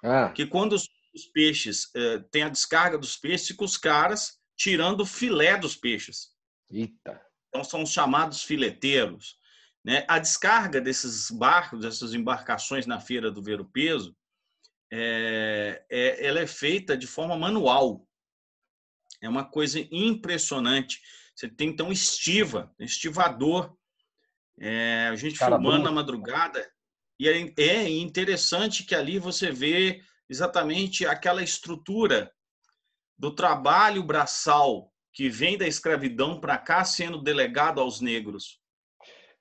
ah. que quando os, peixes, eh, tem a descarga dos peixes, com os caras tirando o filé dos peixes. Eita. Então são os chamados fileteiros. Né? A descarga desses barcos, dessas embarcações na feira do Ver o Peso, é, é, ela é feita de forma manual. É uma coisa impressionante. Você tem então estiva, estivador. É, a gente Cara, filmando bom. na madrugada. E é, é interessante que ali você vê exatamente aquela estrutura do trabalho braçal que vem da escravidão para cá sendo delegado aos negros.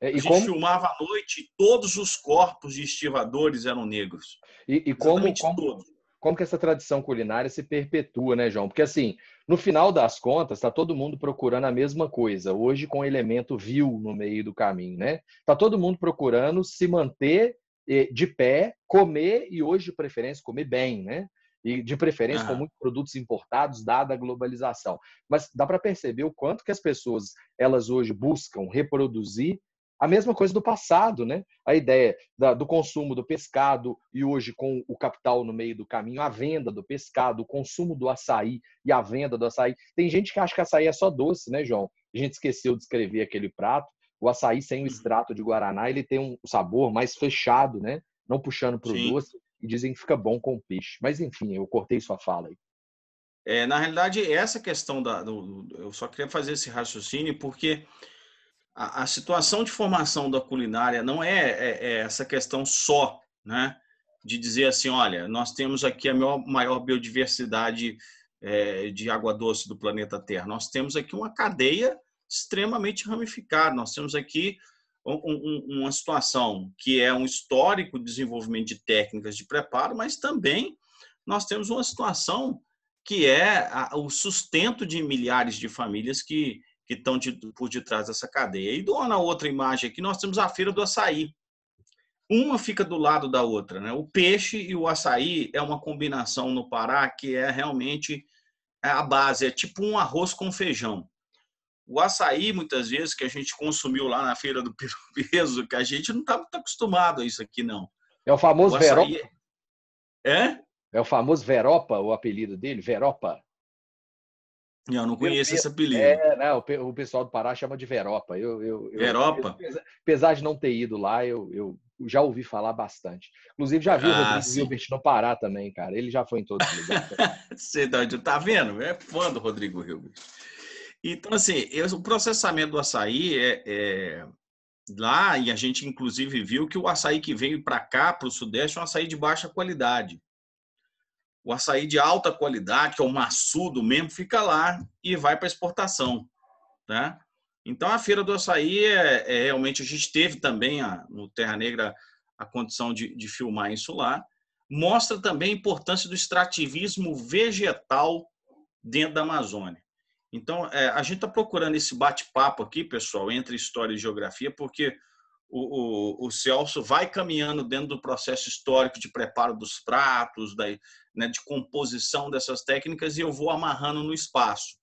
É, e a gente como... filmava à noite e todos os corpos de estivadores eram negros. E, e como, como, como, que essa tradição culinária se perpetua, né, João? Porque assim, no final das contas, está todo mundo procurando a mesma coisa, hoje com o elemento vil no meio do caminho, né? Está todo mundo procurando se manter eh, de pé, comer e hoje de preferência comer bem, né? E de preferência uhum. com muitos produtos importados, dada a globalização. Mas dá para perceber o quanto que as pessoas, elas hoje buscam reproduzir a mesma coisa do passado, né? A ideia da, do consumo do pescado e hoje com o capital no meio do caminho, a venda do pescado, o consumo do açaí e a venda do açaí. Tem gente que acha que açaí é só doce, né, João? A gente esqueceu de escrever aquele prato. O açaí sem o uhum. extrato de guaraná, ele tem um sabor mais fechado, né? Não puxando para o doce. E dizem que fica bom com peixe. Mas enfim, eu cortei sua fala aí. É, na realidade, essa questão da. Do, eu só queria fazer esse raciocínio porque a, a situação de formação da culinária não é, é, é essa questão só, né? de dizer assim, olha, nós temos aqui a maior, maior biodiversidade é, de água doce do planeta Terra. Nós temos aqui uma cadeia extremamente ramificada. Nós temos aqui um, um, uma situação que é um histórico desenvolvimento de técnicas de preparo, mas também nós temos uma situação que é a, o sustento de milhares de famílias que que estão de, por detrás dessa cadeia. E do na outra imagem aqui, nós temos a feira do açaí. Uma fica do lado da outra. Né? O peixe e o açaí é uma combinação no Pará que é realmente é a base, é tipo um arroz com feijão. O açaí, muitas vezes, que a gente consumiu lá na feira do Peso, que a gente não está muito acostumado a isso aqui, não. É o famoso o açaí... Veropa. É? É o famoso Veropa, o apelido dele, Veropa. Eu não conheço eu, esse apelido. É, né, o pessoal do Pará chama de Veropa. Eu, eu, Veropa? apesar de não ter ido lá, eu, eu já ouvi falar bastante. Inclusive, já vi ah, o Rodrigo Hilbert no Pará também, cara. Ele já foi em todos os lugares. Você tá, tá vendo? É fã do Rodrigo Hilbert. Então, assim, o processamento do açaí é, é lá, e a gente inclusive viu que o açaí que veio para cá, para o Sudeste, é um açaí de baixa qualidade. O açaí de alta qualidade, que é o maçudo mesmo, fica lá e vai para exportação. Tá? Então, a feira do açaí é, é realmente. A gente teve também a, no Terra Negra a condição de, de filmar isso lá. Mostra também a importância do extrativismo vegetal dentro da Amazônia. Então, é, a gente está procurando esse bate-papo aqui, pessoal, entre história e geografia, porque o, o, o, Celso vai caminhando dentro do processo histórico de preparo dos pratos, da, né, de composição dessas técnicas, e eu vou amarrando no espaço.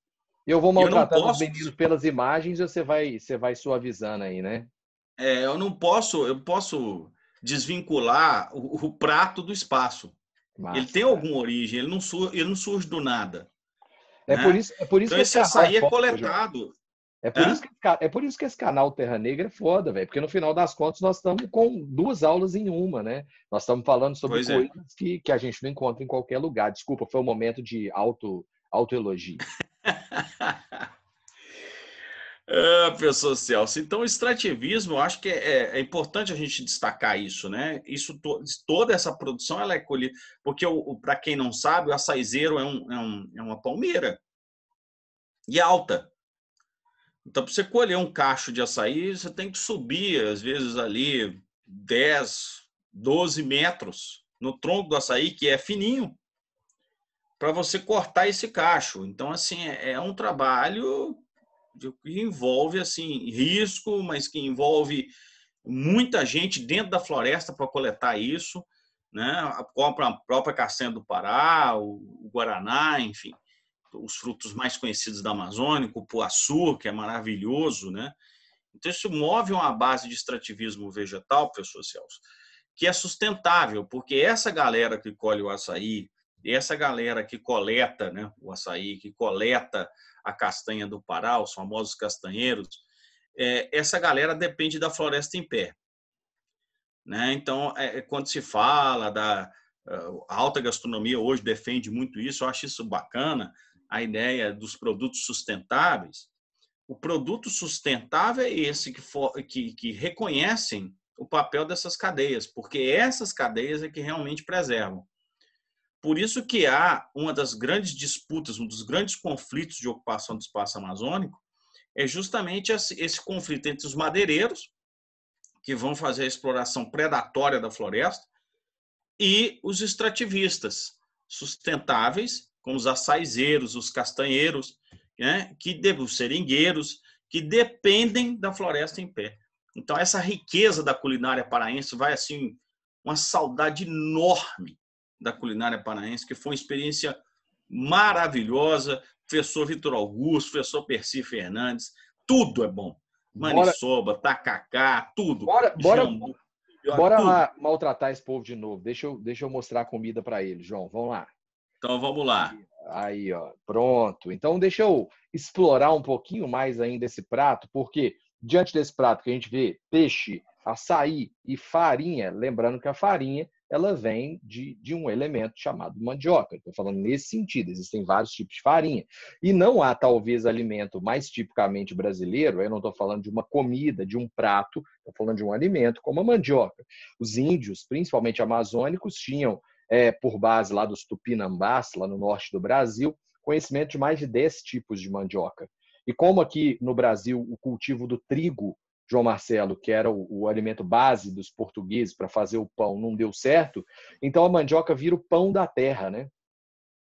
Eu vou maltratando eu posso... pelas imagens e você vai, você vai suavizando aí, né? É, eu não posso, eu posso desvincular o, o prato do espaço. Massa, ele tem alguma origem, ele não, surge, ele não surge do nada. É né? por isso, é por isso então, que esse açaí é, é coletado. É por, isso que, é por isso que esse canal Terra Negra é foda, velho. Porque no final das contas nós estamos com duas aulas em uma, né? Nós estamos falando sobre pois é. coisas é. que, que a gente não encontra em qualquer lugar. Desculpa, foi um momento de auto, autoelogio. ah, professor Celso, então o extrativismo, eu acho que é, é, é importante a gente destacar isso, né? Isso to, toda essa produção ela é colhida, porque para quem não sabe, o açaizeiro é, um, é, um, é uma palmeira e é alta, então, para você colher um cacho de açaí, você tem que subir, às vezes, ali 10, 12 metros no tronco do açaí, que é fininho, para você cortar esse cacho. Então, assim, é, é um trabalho que envolve, assim, risco, mas que envolve muita gente dentro da floresta para coletar isso, né? A própria, castanha do Pará, o Guaraná, enfim os frutos mais conhecidos da Amazônia, o puaçu, que é maravilhoso, né? Então, isso move uma base de extrativismo vegetal, professor Celso, que é sustentável, porque essa galera que colhe o açaí, essa galera que coleta né, o açaí, que coleta a castanha do Pará, os famosos castanheiros, é, essa galera depende da floresta em pé. Né? Então, é, é quando se fala da é, alta gastronomia, hoje defende muito isso, eu acho isso bacana, a ideia dos produtos sustentáveis, o produto sustentável é esse que, for, que, que reconhecem o papel dessas cadeias, porque essas cadeias é que realmente preservam. Por isso que há uma das grandes disputas, um dos grandes conflitos de ocupação do espaço amazônico, é justamente esse conflito entre os madeireiros, que vão fazer a exploração predatória da floresta, e os extrativistas sustentáveis, como os açaizeiros, os castanheiros, né, que os seringueiros, que dependem da floresta em pé. Então essa riqueza da culinária paraense vai assim uma saudade enorme da culinária paraense, que foi uma experiência maravilhosa. Professor Vitor Augusto, professor Percy Fernandes, tudo é bom. Maniçoba, tacacá, tudo. Bora, bora, Jambu, bora tudo. lá maltratar esse povo de novo. Deixa eu, deixa eu mostrar a comida para eles, João. Vamos lá. Então vamos lá. Aí, ó, pronto. Então deixa eu explorar um pouquinho mais ainda esse prato, porque diante desse prato que a gente vê peixe, açaí e farinha, lembrando que a farinha ela vem de, de um elemento chamado mandioca. Estou falando nesse sentido, existem vários tipos de farinha. E não há, talvez, alimento mais tipicamente brasileiro, eu não estou falando de uma comida, de um prato, estou falando de um alimento como a mandioca. Os índios, principalmente amazônicos, tinham é, por base lá dos tupinambás, lá no norte do Brasil, conhecimento de mais de 10 tipos de mandioca. E como aqui no Brasil o cultivo do trigo, João Marcelo, que era o, o alimento base dos portugueses para fazer o pão, não deu certo, então a mandioca vira o pão da terra, né?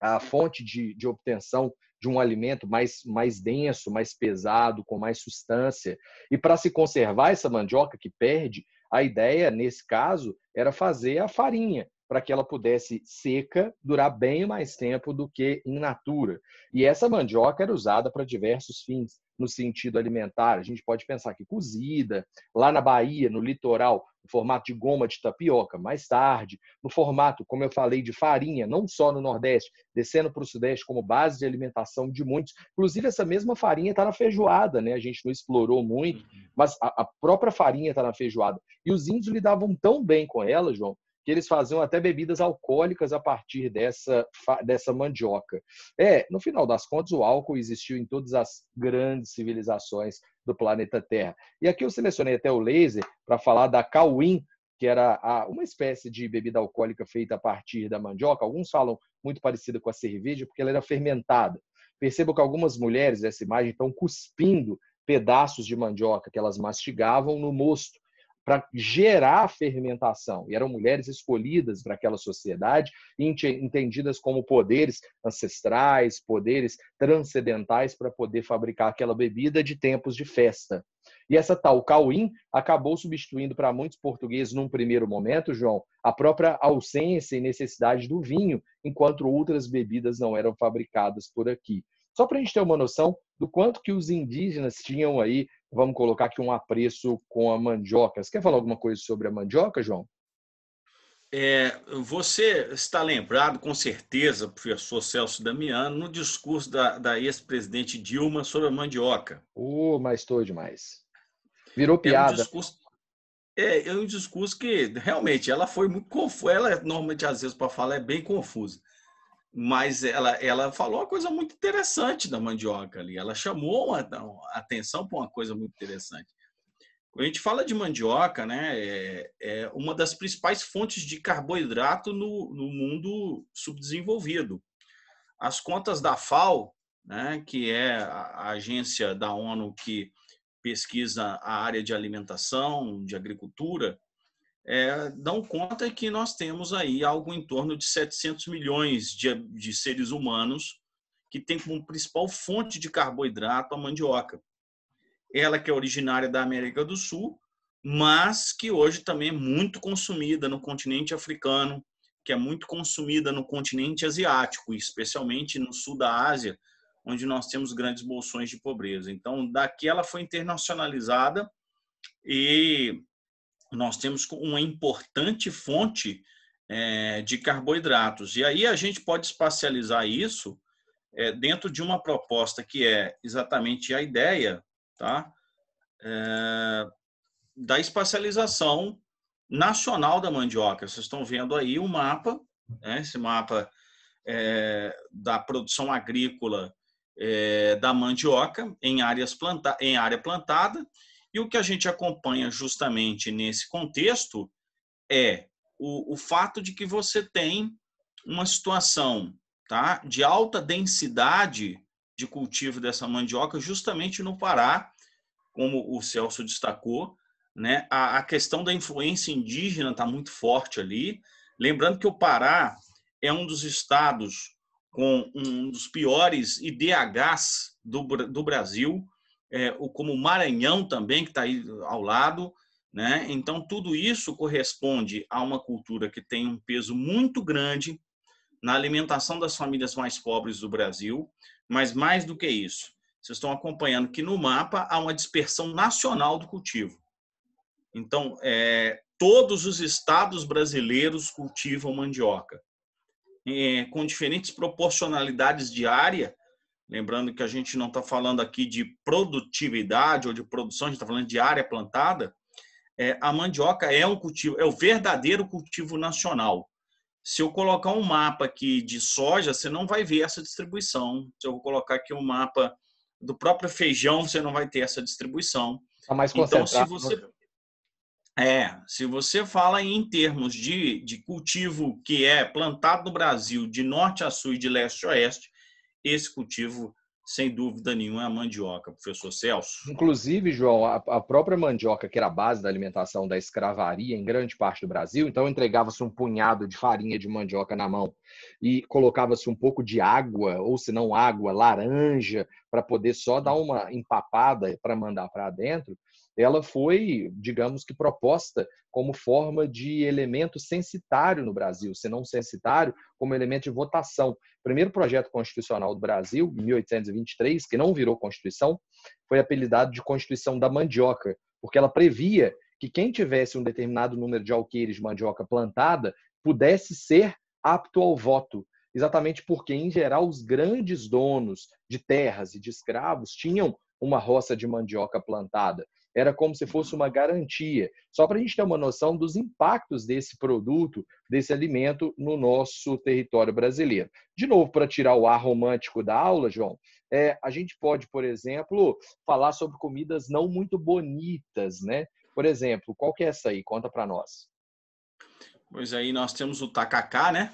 A fonte de, de obtenção de um alimento mais, mais denso, mais pesado, com mais substância. E para se conservar essa mandioca que perde, a ideia, nesse caso, era fazer a farinha para que ela pudesse seca durar bem mais tempo do que in natura. E essa mandioca era usada para diversos fins no sentido alimentar. A gente pode pensar que cozida, lá na Bahia, no litoral, no formato de goma de tapioca, mais tarde, no formato, como eu falei, de farinha, não só no Nordeste, descendo para o Sudeste como base de alimentação de muitos. Inclusive, essa mesma farinha está na feijoada, né? A gente não explorou muito, uhum. mas a, própria farinha está na feijoada. E os índios lidavam tão bem com ela, João, que eles faziam até bebidas alcoólicas a partir dessa, dessa mandioca. É, no final das contas, o álcool existiu em todas as grandes civilizações do planeta Terra. E aqui eu selecionei até o laser para falar da Cauim, que era a, uma espécie de bebida alcoólica feita a partir da mandioca. Alguns falam muito parecida com a cerveja, porque ela era fermentada. Percebo que algumas mulheres nessa imagem estão cuspindo pedaços de mandioca que elas mastigavam no mosto para gerar fermentação. E eram mulheres escolhidas para aquela sociedade, entendidas como poderes ancestrais, poderes transcendentais para poder fabricar aquela bebida de tempos de festa. E essa tal cauim acabou substituindo para muitos portugueses, num primeiro momento, João, a própria ausência e necessidade do vinho, enquanto outras bebidas não eram fabricadas por aqui. Só para a gente ter uma noção do quanto que os indígenas tinham aí vamos colocar aqui um apreço com a mandioca. Você quer falar alguma coisa sobre a mandioca, João? É, você está lembrado, com certeza, professor Celso Damiano, no discurso da, da ex-presidente Dilma sobre a mandioca. Uh, mas estou demais. Virou piada. É um discurso, é, é um discurso que, realmente, ela foi muito confusa. Ela, normalmente, às vezes, para falar, é bem confusa mas ela, ela falou uma coisa muito interessante da mandioca ali. Ela chamou a, a atenção para uma coisa muito interessante. Quando a gente fala de mandioca, né, é, é uma das principais fontes de carboidrato no, no mundo subdesenvolvido. As contas da FAO, né, que é a agência da ONU que pesquisa a área de alimentação, de agricultura, é, dão conta que nós temos aí algo em torno de 700 milhões de, de seres humanos que tem como principal fonte de carboidrato a mandioca. Ela que é originária da América do Sul, mas que hoje também é muito consumida no continente africano, que é muito consumida no continente asiático, especialmente no sul da Ásia, onde nós temos grandes bolsões de pobreza. Então, daqui ela foi internacionalizada e nós temos uma importante fonte é, de carboidratos. E aí a gente pode espacializar isso é, dentro de uma proposta que é exatamente a ideia tá? É, da espacialização nacional da mandioca. Vocês estão vendo aí o mapa, né? esse mapa é, da produção agrícola é, da mandioca em áreas planta em área plantada e o que a gente acompanha justamente nesse contexto é o, o fato de que você tem uma situação tá, de alta densidade de cultivo dessa mandioca justamente no Pará, como o Celso destacou, né? A, a questão da influência indígena está muito forte ali. Lembrando que o Pará é um dos estados com um dos piores IDHs do, do Brasil é, como o Maranhão também, que está aí ao lado. Né? Então, tudo isso corresponde a uma cultura que tem um peso muito grande na alimentação das famílias mais pobres do Brasil, mas mais do que isso, vocês estão acompanhando que no mapa há uma dispersão nacional do cultivo. Então, é, todos os estados brasileiros cultivam mandioca, é, com diferentes proporcionalidades de área, Lembrando que a gente não está falando aqui de produtividade ou de produção, a gente está falando de área plantada. É, a mandioca é um cultivo, é o verdadeiro cultivo nacional. Se eu colocar um mapa aqui de soja, você não vai ver essa distribuição. Se eu colocar aqui um mapa do próprio feijão, você não vai ter essa distribuição. Tá mais então, se você né? é, se você fala em termos de, de cultivo que é plantado no Brasil de norte a sul e de leste a oeste, esse cultivo, sem dúvida nenhuma, é a mandioca, professor Celso. Inclusive, João, a, a própria mandioca, que era a base da alimentação da escravaria em grande parte do Brasil, então entregava-se um punhado de farinha de mandioca na mão e colocava-se um pouco de água, ou se não água, laranja, para poder só dar hum. uma empapada para mandar para dentro ela foi, digamos que, proposta como forma de elemento censitário no Brasil, se não censitário, como elemento de votação. O primeiro projeto constitucional do Brasil, 1823, que não virou Constituição, foi apelidado de Constituição da Mandioca, porque ela previa que quem tivesse um determinado número de alqueires de mandioca plantada pudesse ser apto ao voto exatamente porque, em geral, os grandes donos de terras e de escravos tinham uma roça de mandioca plantada era como se fosse uma garantia. Só para a gente ter uma noção dos impactos desse produto, desse alimento no nosso território brasileiro. De novo, para tirar o ar romântico da aula, João, é, a gente pode, por exemplo, falar sobre comidas não muito bonitas, né? Por exemplo, qual que é essa aí? Conta para nós. Pois aí nós temos o tacacá, né?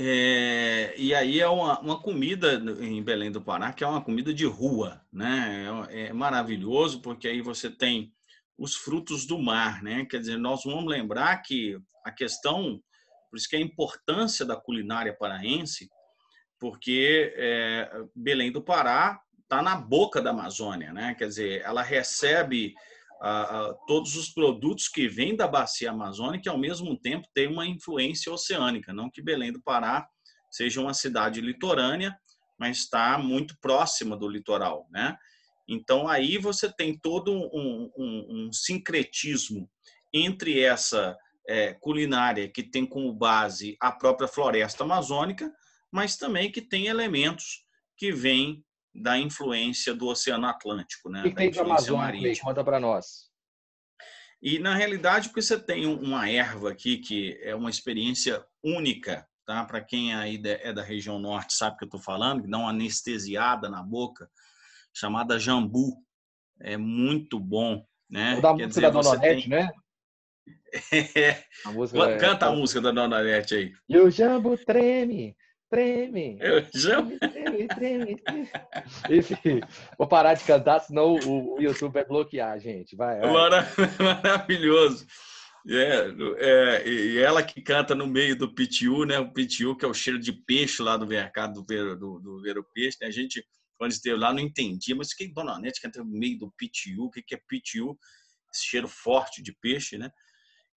É, e aí é uma, uma, comida em Belém do Pará que é uma comida de rua, né? É, é, maravilhoso porque aí você tem os frutos do mar, né? Quer dizer, nós vamos lembrar que a questão, por isso que a importância da culinária paraense, porque é, Belém do Pará está na boca da Amazônia, né? Quer dizer, ela recebe a, a, todos os produtos que vêm da bacia amazônica e, ao mesmo tempo, tem uma influência oceânica. Não que Belém do Pará seja uma cidade litorânea, mas está muito próxima do litoral, né? Então, aí você tem todo um, um, um sincretismo entre essa é, culinária que tem como base a própria floresta amazônica, mas também que tem elementos que vêm da influência do Oceano Atlântico. Né? E que, tem para a Conta para nós. E, na realidade, porque você tem uma erva aqui que é uma experiência única, tá? para quem aí é da região norte sabe o que eu estou falando, que dá uma anestesiada na boca, chamada jambu. É muito bom. Né? Da Quer música dizer, da Dona Onete, tem... né? É. A música Canta é... a música da Dona Onete aí. E o jambu treme treme. Eu já... Treme, treme, treme. Enfim, vou parar de cantar, senão o YouTube vai bloquear, gente. Vai, vai. Maravilhoso. É, é, e ela que canta no meio do pitiu, né? O pitiu que é o cheiro de peixe lá do mercado do Vero, do, do Vero Peixe, né? A gente, quando esteve lá, não entendia, mas que Dona Nete canta no meio do pitiu, o que, que é pitiu? Esse cheiro forte de peixe, né?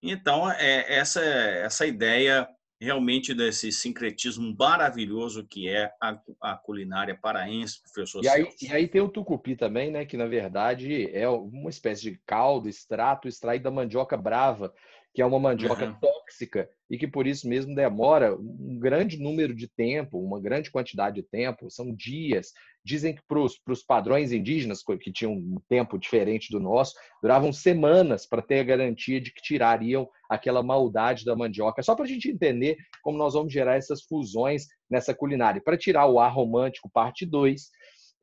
Então, é, essa, essa ideia realmente desse sincretismo maravilhoso que é a, a culinária paraense, professor. E aí, e aí, tem o tucupi também, né? Que na verdade é uma espécie de caldo, extrato extraído da mandioca brava que é uma mandioca uhum. tóxica e que por isso mesmo demora um grande número de tempo, uma grande quantidade de tempo, são dias. Dizem que para os padrões indígenas, que tinham um tempo diferente do nosso, duravam semanas para ter a garantia de que tirariam aquela maldade da mandioca. Só para a gente entender como nós vamos gerar essas fusões nessa culinária. Para tirar o ar romântico, parte 2,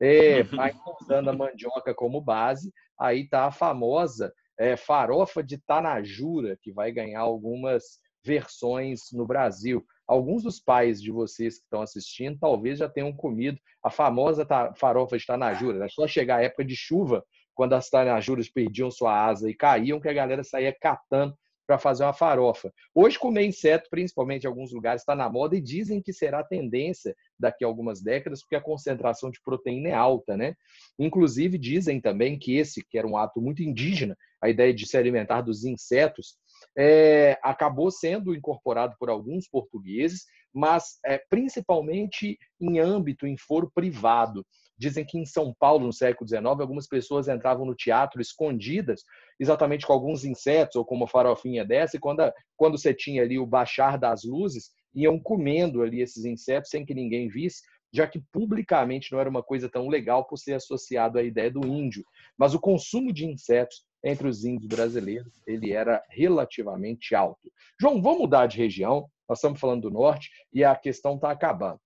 é, vai usando a mandioca como base, aí tá a famosa é, farofa de Tanajura, que vai ganhar algumas versões no Brasil. Alguns dos pais de vocês que estão assistindo talvez já tenham comido a famosa farofa de Tanajura. Né? Só chegar a época de chuva, quando as Tanajuras perdiam sua asa e caíam, que a galera saía catando para fazer uma farofa. Hoje, comer inseto, principalmente em alguns lugares, está na moda e dizem que será tendência daqui a algumas décadas, porque a concentração de proteína é alta, né? Inclusive, dizem também que esse, que era um ato muito indígena, a ideia de se alimentar dos insetos, é, acabou sendo incorporado por alguns portugueses, mas é, principalmente em âmbito, em foro privado. Dizem que em São Paulo, no século XIX, algumas pessoas entravam no teatro escondidas, exatamente com alguns insetos ou com uma farofinha dessa, e quando, a, quando você tinha ali o baixar das luzes, iam comendo ali esses insetos sem que ninguém visse, já que publicamente não era uma coisa tão legal por ser associado à ideia do índio. Mas o consumo de insetos entre os índios brasileiros, ele era relativamente alto. João, vamos mudar de região, nós estamos falando do norte e a questão está acabando.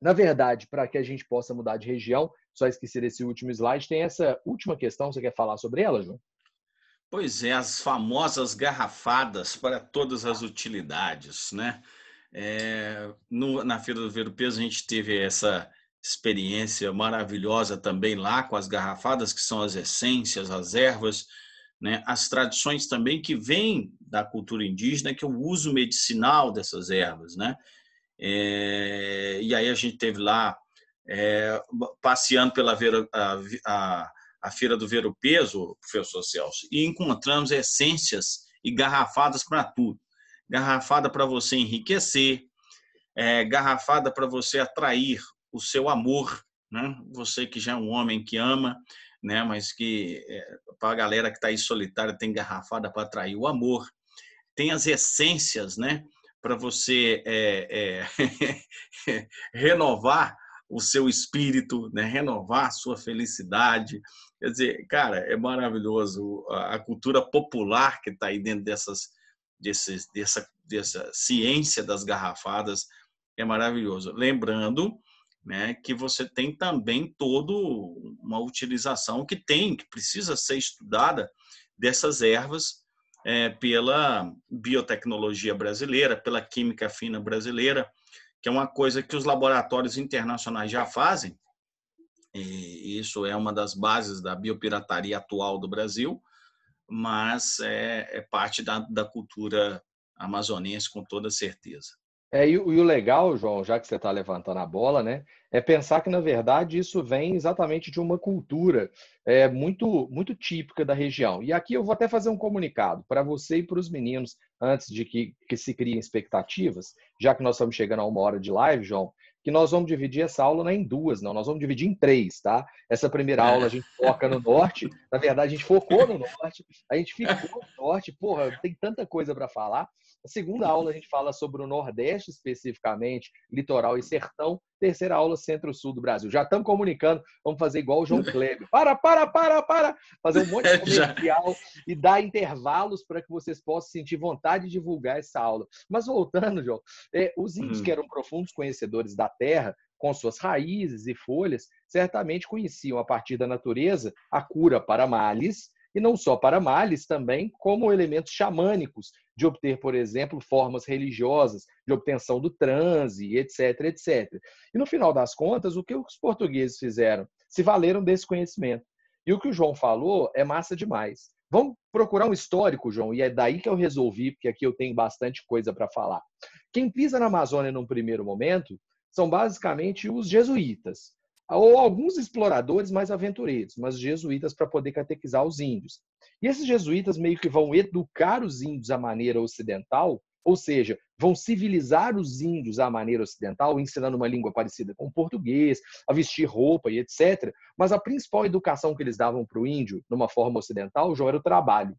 Na verdade, para que a gente possa mudar de região, só esquecer esse último slide, tem essa última questão, você quer falar sobre ela, João? Pois é, as famosas garrafadas para todas as utilidades, né? É, no, na Feira do Vero Peso a gente teve essa experiência maravilhosa também lá com as garrafadas, que são as essências, as ervas, né? as tradições também que vêm da cultura indígena, que é o uso medicinal dessas ervas, né? É, e aí a gente teve lá é, passeando pela Vera, a, a, a, feira do Vero Peso, professor Celso, e encontramos essências e garrafadas para tudo. Garrafada para você enriquecer, é, garrafada para você atrair o seu amor, né? Você que já é um homem que ama, né? Mas que é, para a galera que está aí solitária tem garrafada para atrair o amor. Tem as essências, né? para você é, é, renovar o seu espírito, né? renovar a sua felicidade. Quer dizer, cara, é maravilhoso a, cultura popular que está aí dentro dessas, desses, dessa, dessa ciência das garrafadas. É maravilhoso. Lembrando né, que você tem também toda uma utilização que tem, que precisa ser estudada dessas ervas é, pela biotecnologia brasileira, pela química fina brasileira, que é uma coisa que os laboratórios internacionais já fazem, e isso é uma das bases da biopirataria atual do Brasil, mas é, é parte da, da cultura amazonense, com toda certeza. É, e, e, o legal, João, já que você está levantando a bola, né, é pensar que, na verdade, isso vem exatamente de uma cultura é, muito, muito típica da região. E aqui eu vou até fazer um comunicado para você e para os meninos, antes de que, que se criem expectativas, já que nós estamos chegando a uma hora de live, João, que nós vamos dividir essa aula não é em duas, não, nós vamos dividir em três, tá? Essa primeira é. aula a gente foca no norte, na verdade a gente focou no norte, a gente ficou no norte, porra, tem tanta coisa para falar. Na segunda aula, a gente fala sobre o Nordeste especificamente, litoral e sertão. Terceira aula, Centro-Sul do Brasil. Já estamos comunicando, vamos fazer igual o João Kleber. Para, para, para, para! Fazer um monte de comercial e dar intervalos para que vocês possam sentir vontade de divulgar essa aula. Mas voltando, João, é, os índios hum. que eram profundos conhecedores da terra, com suas raízes e folhas, certamente conheciam a partir da natureza a cura para males e não só para males também, como elementos xamânicos, de obter, por exemplo, formas religiosas, de obtenção do transe, etc, etc. E no final das contas, o que os portugueses fizeram? Se valeram desse conhecimento. E o que o João falou é massa demais. Vamos procurar um histórico, João, e é daí que eu resolvi, porque aqui eu tenho bastante coisa para falar. Quem pisa na Amazônia num primeiro momento são basicamente os jesuítas ou alguns exploradores mais aventureiros, mas jesuítas para poder catequizar os índios. E esses jesuítas meio que vão educar os índios à maneira ocidental, ou seja, vão civilizar os índios à maneira ocidental, ensinando uma língua parecida com o português, a vestir roupa e etc. Mas a principal educação que eles davam para o índio, numa forma ocidental, já era o trabalho.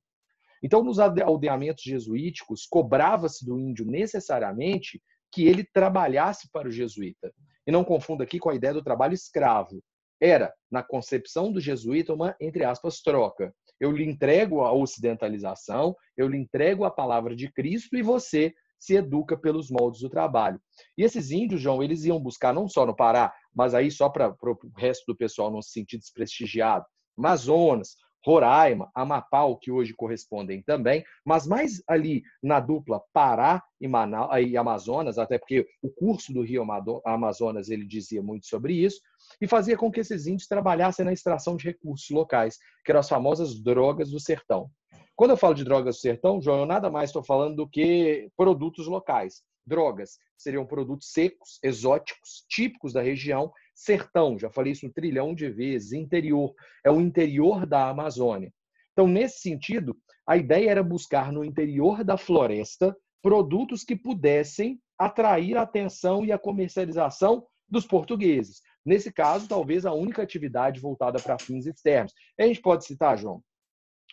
Então, nos aldeamentos jesuíticos, cobrava-se do índio necessariamente que ele trabalhasse para o jesuíta. E não confunda aqui com a ideia do trabalho escravo. Era, na concepção do jesuíta, uma, entre aspas, troca. Eu lhe entrego a ocidentalização, eu lhe entrego a palavra de Cristo e você se educa pelos moldes do trabalho. E esses índios, João, eles iam buscar não só no Pará, mas aí só para o resto do pessoal não se sentir desprestigiado, Amazonas, Roraima, Amapá, o que hoje correspondem também, mas mais ali na dupla Pará e, Manaus, e Amazonas, até porque o curso do Rio Amazonas ele dizia muito sobre isso, e fazia com que esses índios trabalhassem na extração de recursos locais, que eram as famosas drogas do sertão. Quando eu falo de drogas do sertão, João, eu nada mais estou falando do que produtos locais. Drogas seriam produtos secos, exóticos, típicos da região, Sertão, já falei isso um trilhão de vezes, interior, é o interior da Amazônia. Então, nesse sentido, a ideia era buscar no interior da floresta produtos que pudessem atrair a atenção e a comercialização dos portugueses. Nesse caso, talvez a única atividade voltada para fins externos. A gente pode citar, João,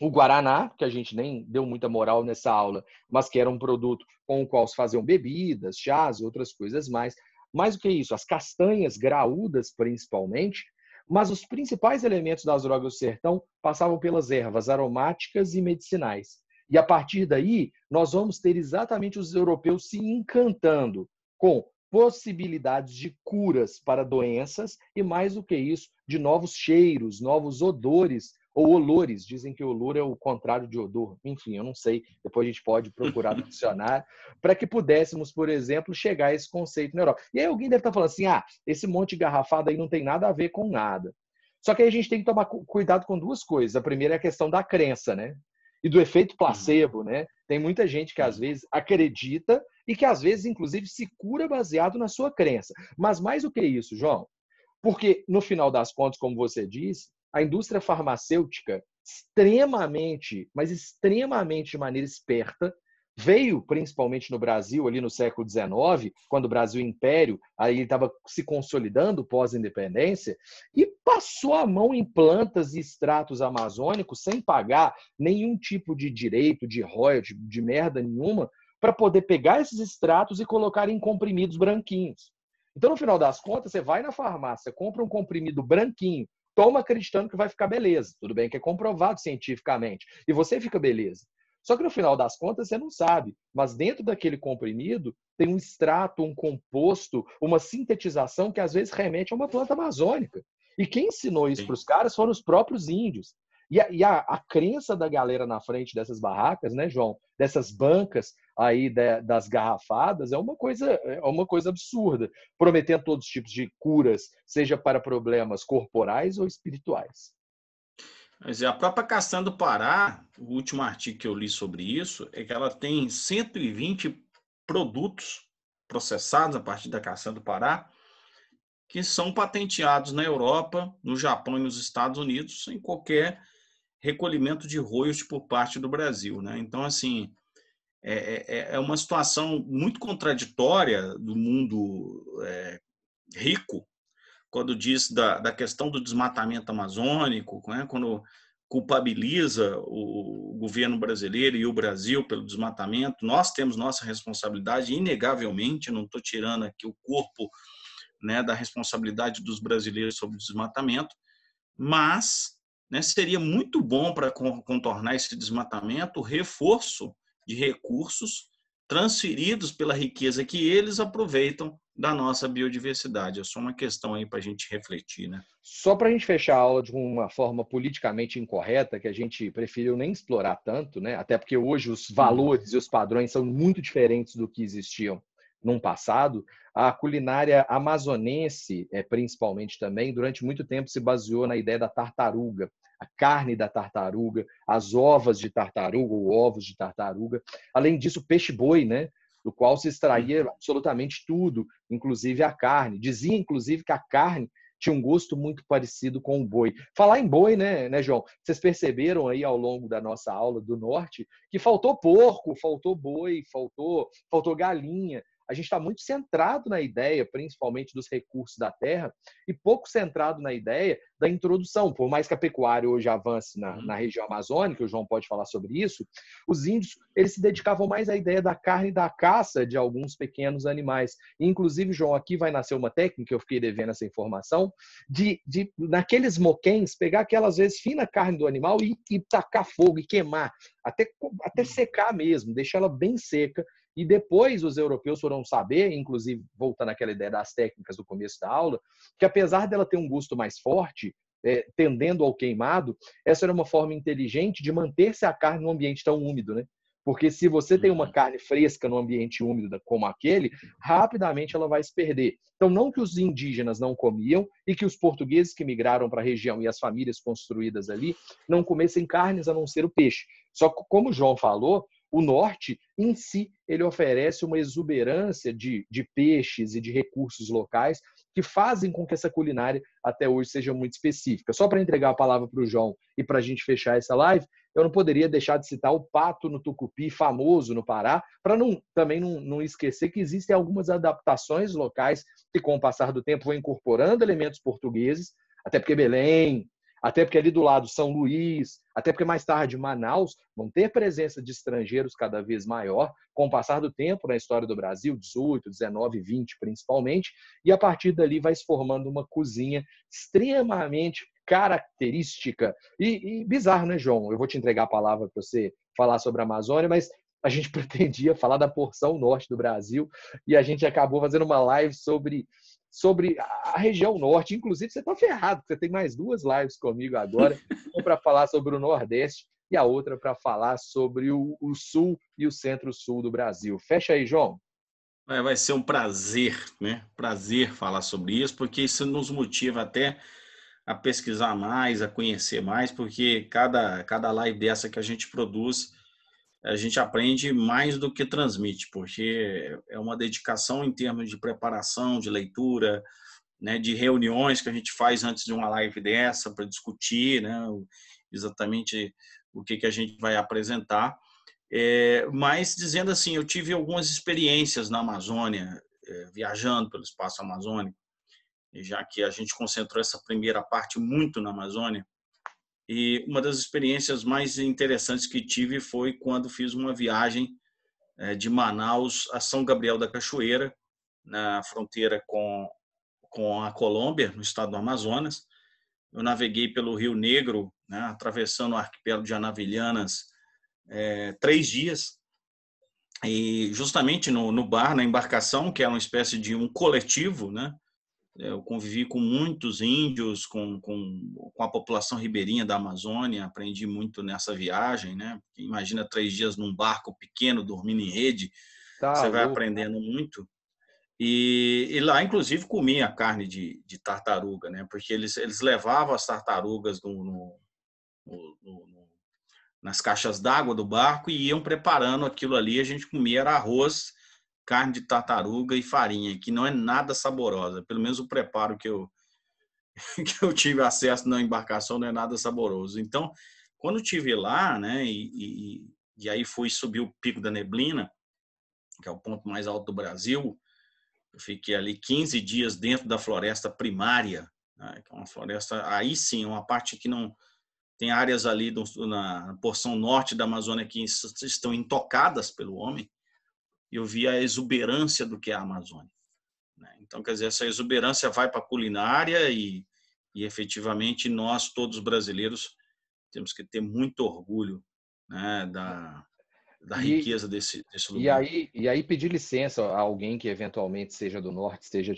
o Guaraná, que a gente nem deu muita moral nessa aula, mas que era um produto com o qual se faziam bebidas, chás e outras coisas mais mais do que isso, as castanhas graúdas principalmente, mas os principais elementos das drogas do sertão passavam pelas ervas aromáticas e medicinais. E a partir daí, nós vamos ter exatamente os europeus se encantando com possibilidades de curas para doenças e, mais do que isso, de novos cheiros, novos odores ou olores, dizem que olor é o contrário de odor. Enfim, eu não sei, depois a gente pode procurar no dicionário, para que pudéssemos, por exemplo, chegar a esse conceito na Europa. E aí alguém deve estar tá falando assim: ah, esse monte de garrafada aí não tem nada a ver com nada. Só que aí a gente tem que tomar cuidado com duas coisas. A primeira é a questão da crença, né? E do efeito placebo, né? Tem muita gente que às vezes acredita e que às vezes, inclusive, se cura baseado na sua crença. Mas mais do que isso, João, porque no final das contas, como você disse, a indústria farmacêutica, extremamente, mas extremamente de maneira esperta, veio principalmente no Brasil ali no século XIX, quando o Brasil Império aí estava se consolidando pós-independência e passou a mão em plantas e extratos amazônicos sem pagar nenhum tipo de direito de royalty de merda nenhuma para poder pegar esses extratos e colocar em comprimidos branquinhos. Então, no final das contas, você vai na farmácia, compra um comprimido branquinho toma acreditando que vai ficar beleza. Tudo bem que é comprovado cientificamente. E você fica beleza. Só que no final das contas você não sabe, mas dentro daquele comprimido tem um extrato, um composto, uma sintetização que às vezes remete a uma planta amazônica. E quem ensinou isso para os caras foram os próprios índios. E, a, e a, a, crença da galera na frente dessas barracas, né, João? Dessas bancas, aí das garrafadas é uma coisa é uma coisa absurda, prometendo todos os tipos de curas, seja para problemas corporais ou espirituais. Mas é a própria Caçã do Pará, o último artigo que eu li sobre isso, é que ela tem 120 produtos processados a partir da Caçã do Pará, que são patenteados na Europa, no Japão e nos Estados Unidos, sem qualquer recolhimento de royalties por parte do Brasil. Né? Então, assim, é é, é, é, uma situação muito contraditória do mundo é, rico, quando diz da, da questão do desmatamento amazônico, né? quando culpabiliza o, o governo brasileiro e o Brasil pelo desmatamento. Nós temos nossa responsabilidade, inegavelmente, não estou tirando aqui o corpo né, da responsabilidade dos brasileiros sobre o desmatamento, mas né, seria muito bom para contornar esse desmatamento o reforço de recursos transferidos pela riqueza que eles aproveitam da nossa biodiversidade. É só uma questão aí para a gente refletir, né? Só para a gente fechar a aula de uma forma politicamente incorreta, que a gente preferiu nem explorar tanto, né? Até porque hoje os valores e os padrões são muito diferentes do que existiam no passado. A culinária amazonense, é, principalmente também, durante muito tempo se baseou na ideia da tartaruga, a carne da tartaruga, as ovas de tartaruga ou ovos de tartaruga. Além disso, peixe-boi, né? do qual se extraía uhum. absolutamente tudo, inclusive a carne. Dizia, inclusive, que a carne tinha um gosto muito parecido com o boi. Falar em boi, né, né, João? Vocês perceberam aí ao longo da nossa aula do norte que faltou porco, faltou boi, faltou, faltou galinha a gente está muito centrado na ideia, principalmente dos recursos da terra, e pouco centrado na ideia da introdução. Por mais que a pecuária hoje avance na, na uhum. região amazônica, o João pode falar sobre isso, os índios eles se dedicavam mais à ideia da carne e da caça de alguns pequenos animais. Inclusive, João, aqui vai nascer uma técnica, eu fiquei devendo essa informação, de, de naqueles moquens, pegar aquelas vezes fina carne do animal e, e tacar fogo e queimar, até, até uhum. secar mesmo, deixar ela bem seca e depois os europeus foram saber, inclusive voltando àquela ideia das técnicas do começo da aula, que apesar dela ter um gosto mais forte, é, tendendo ao queimado, essa era uma forma inteligente de manter-se a carne num ambiente tão úmido, né? Porque se você tem uma uhum. carne fresca num ambiente úmido como aquele, rapidamente ela vai se perder. Então, não que os indígenas não comiam e que os portugueses que migraram para a região e as famílias construídas ali não comessem carnes a não ser o peixe. Só que, como o João falou, o norte, em si, ele oferece uma exuberância de, de peixes e de recursos locais que fazem com que essa culinária até hoje seja muito específica. Só para entregar a palavra para o João e para a gente fechar essa live, eu não poderia deixar de citar o pato no tucupi, famoso no Pará, para não, também não, não esquecer que existem algumas adaptações locais que, com o passar do tempo, vão incorporando elementos portugueses, até porque Belém, até porque ali do lado São Luís, até porque mais tarde Manaus, vão ter presença de estrangeiros cada vez maior com o passar do tempo na história do Brasil, 18, 19, 20 principalmente, e a partir dali vai se formando uma cozinha extremamente característica e, e bizarro, né, João? Eu vou te entregar a palavra para você falar sobre a Amazônia, mas a gente pretendia falar da porção norte do Brasil e a gente acabou fazendo uma live sobre sobre a região norte. Inclusive, você está ferrado, você tem mais duas lives comigo agora, uma para falar sobre o Nordeste e a outra para falar sobre o, o Sul e o Centro-Sul do Brasil. Fecha aí, João. É, vai ser um prazer, né? Prazer falar sobre isso, porque isso nos motiva até a pesquisar mais, a conhecer mais, porque cada, cada live dessa que a gente produz a gente aprende mais do que transmite, porque é uma dedicação em termos de preparação, de leitura, né, de reuniões que a gente faz antes de uma live dessa para discutir né, exatamente o que, que a gente vai apresentar. É, mas dizendo assim, eu tive algumas experiências na Amazônia, é, viajando pelo espaço amazônico, já que a gente concentrou essa primeira parte muito na Amazônia, e uma das experiências mais interessantes que tive foi quando fiz uma viagem é, de Manaus a São Gabriel da Cachoeira, na fronteira com, com a Colômbia, no estado do Amazonas. Eu naveguei pelo Rio Negro, né, atravessando o arquipélago de Anavilhanas, é, três dias. E justamente no, no bar, na embarcação, que é uma espécie de um coletivo, né, é, eu convivi com muitos índios, com, com, com, a população ribeirinha da Amazônia, aprendi muito nessa viagem, né? Imagina três dias num barco pequeno, dormindo em rede, tá, você vai aprendendo muito. E, e, lá, inclusive, comia carne de, de, tartaruga, né? Porque eles, eles levavam as tartarugas no, no, no, no nas caixas d'água do barco e iam preparando aquilo ali. A gente comia era arroz carne de tartaruga e farinha, que não é nada saborosa. Pelo menos o preparo que eu, que eu tive acesso na embarcação não é nada saboroso. Então, quando eu tive lá, né, e, e, e aí fui subir o Pico da Neblina, que é o ponto mais alto do Brasil, eu fiquei ali 15 dias dentro da floresta primária, né, que é uma floresta, aí sim, uma parte que não... Tem áreas ali do, na porção norte da Amazônia que estão intocadas pelo homem, eu vi a exuberância do que é a Amazônia. Né? Então, quer dizer, essa exuberância vai para a culinária e, e, efetivamente, nós, todos brasileiros, temos que ter muito orgulho né, da, da e, riqueza desse, desse lugar. E aí, e aí pedir licença a alguém que eventualmente seja do norte, esteja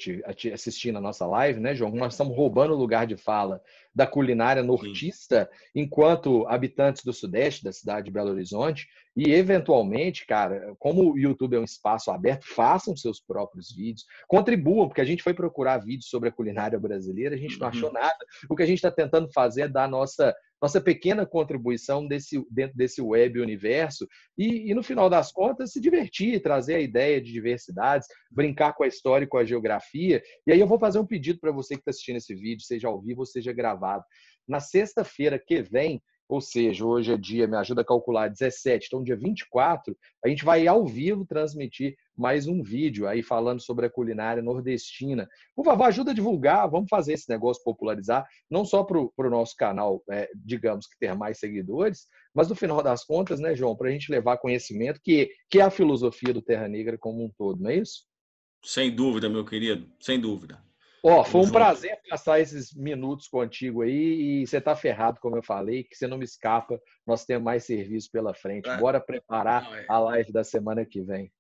assistindo a nossa live, né, João? Nós estamos roubando o lugar de fala da culinária nortista, Sim. enquanto habitantes do sudeste, da cidade de Belo Horizonte, e, eventualmente, cara, como o YouTube é um espaço aberto, façam seus próprios vídeos, contribuam, porque a gente foi procurar vídeos sobre a culinária brasileira, a gente não achou uhum. nada. O que a gente está tentando fazer é dar nossa nossa pequena contribuição desse, dentro desse web universo e, e, no final das contas, se divertir, trazer a ideia de diversidades, brincar com a história e com a geografia. E aí eu vou fazer um pedido para você que está assistindo esse vídeo, seja ao vivo ou seja gravado. Na sexta-feira que vem, ou seja, hoje é dia, me ajuda a calcular, 17, então dia 24, a gente vai ao vivo transmitir mais um vídeo aí falando sobre a culinária nordestina. Por favor, ajuda a divulgar, vamos fazer esse negócio popularizar, não só para o nosso canal, é, digamos que ter mais seguidores, mas no final das contas, né, João, para a gente levar conhecimento, que, que é a filosofia do Terra Negra como um todo, não é isso? Sem dúvida, meu querido, sem dúvida. Ó, oh, foi um prazer passar esses minutos contigo aí e você tá ferrado, como eu falei, que você não me escapa. Nós temos mais serviço pela frente. É. Bora preparar não, é. a live da semana que vem.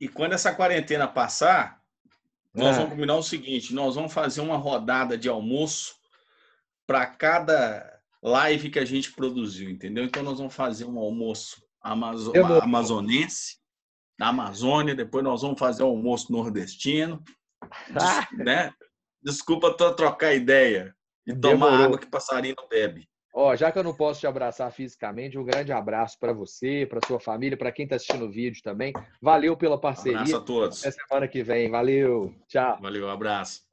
E quando essa quarentena passar, nós é. vamos combinar o seguinte: nós vamos fazer uma rodada de almoço para cada live que a gente produziu, entendeu? Então nós vamos fazer um almoço amazo vou... amazonense, da Amazônia, depois nós vamos fazer um almoço nordestino. né? Desculpa trocar ideia e tomar água que passarinho não bebe. Ó, já que eu não posso te abraçar fisicamente, um grande abraço para você, para sua família, para quem está assistindo o vídeo também. Valeu pela parceria. abraço a todos. Até semana que vem. Valeu. Tchau. Valeu, abraço.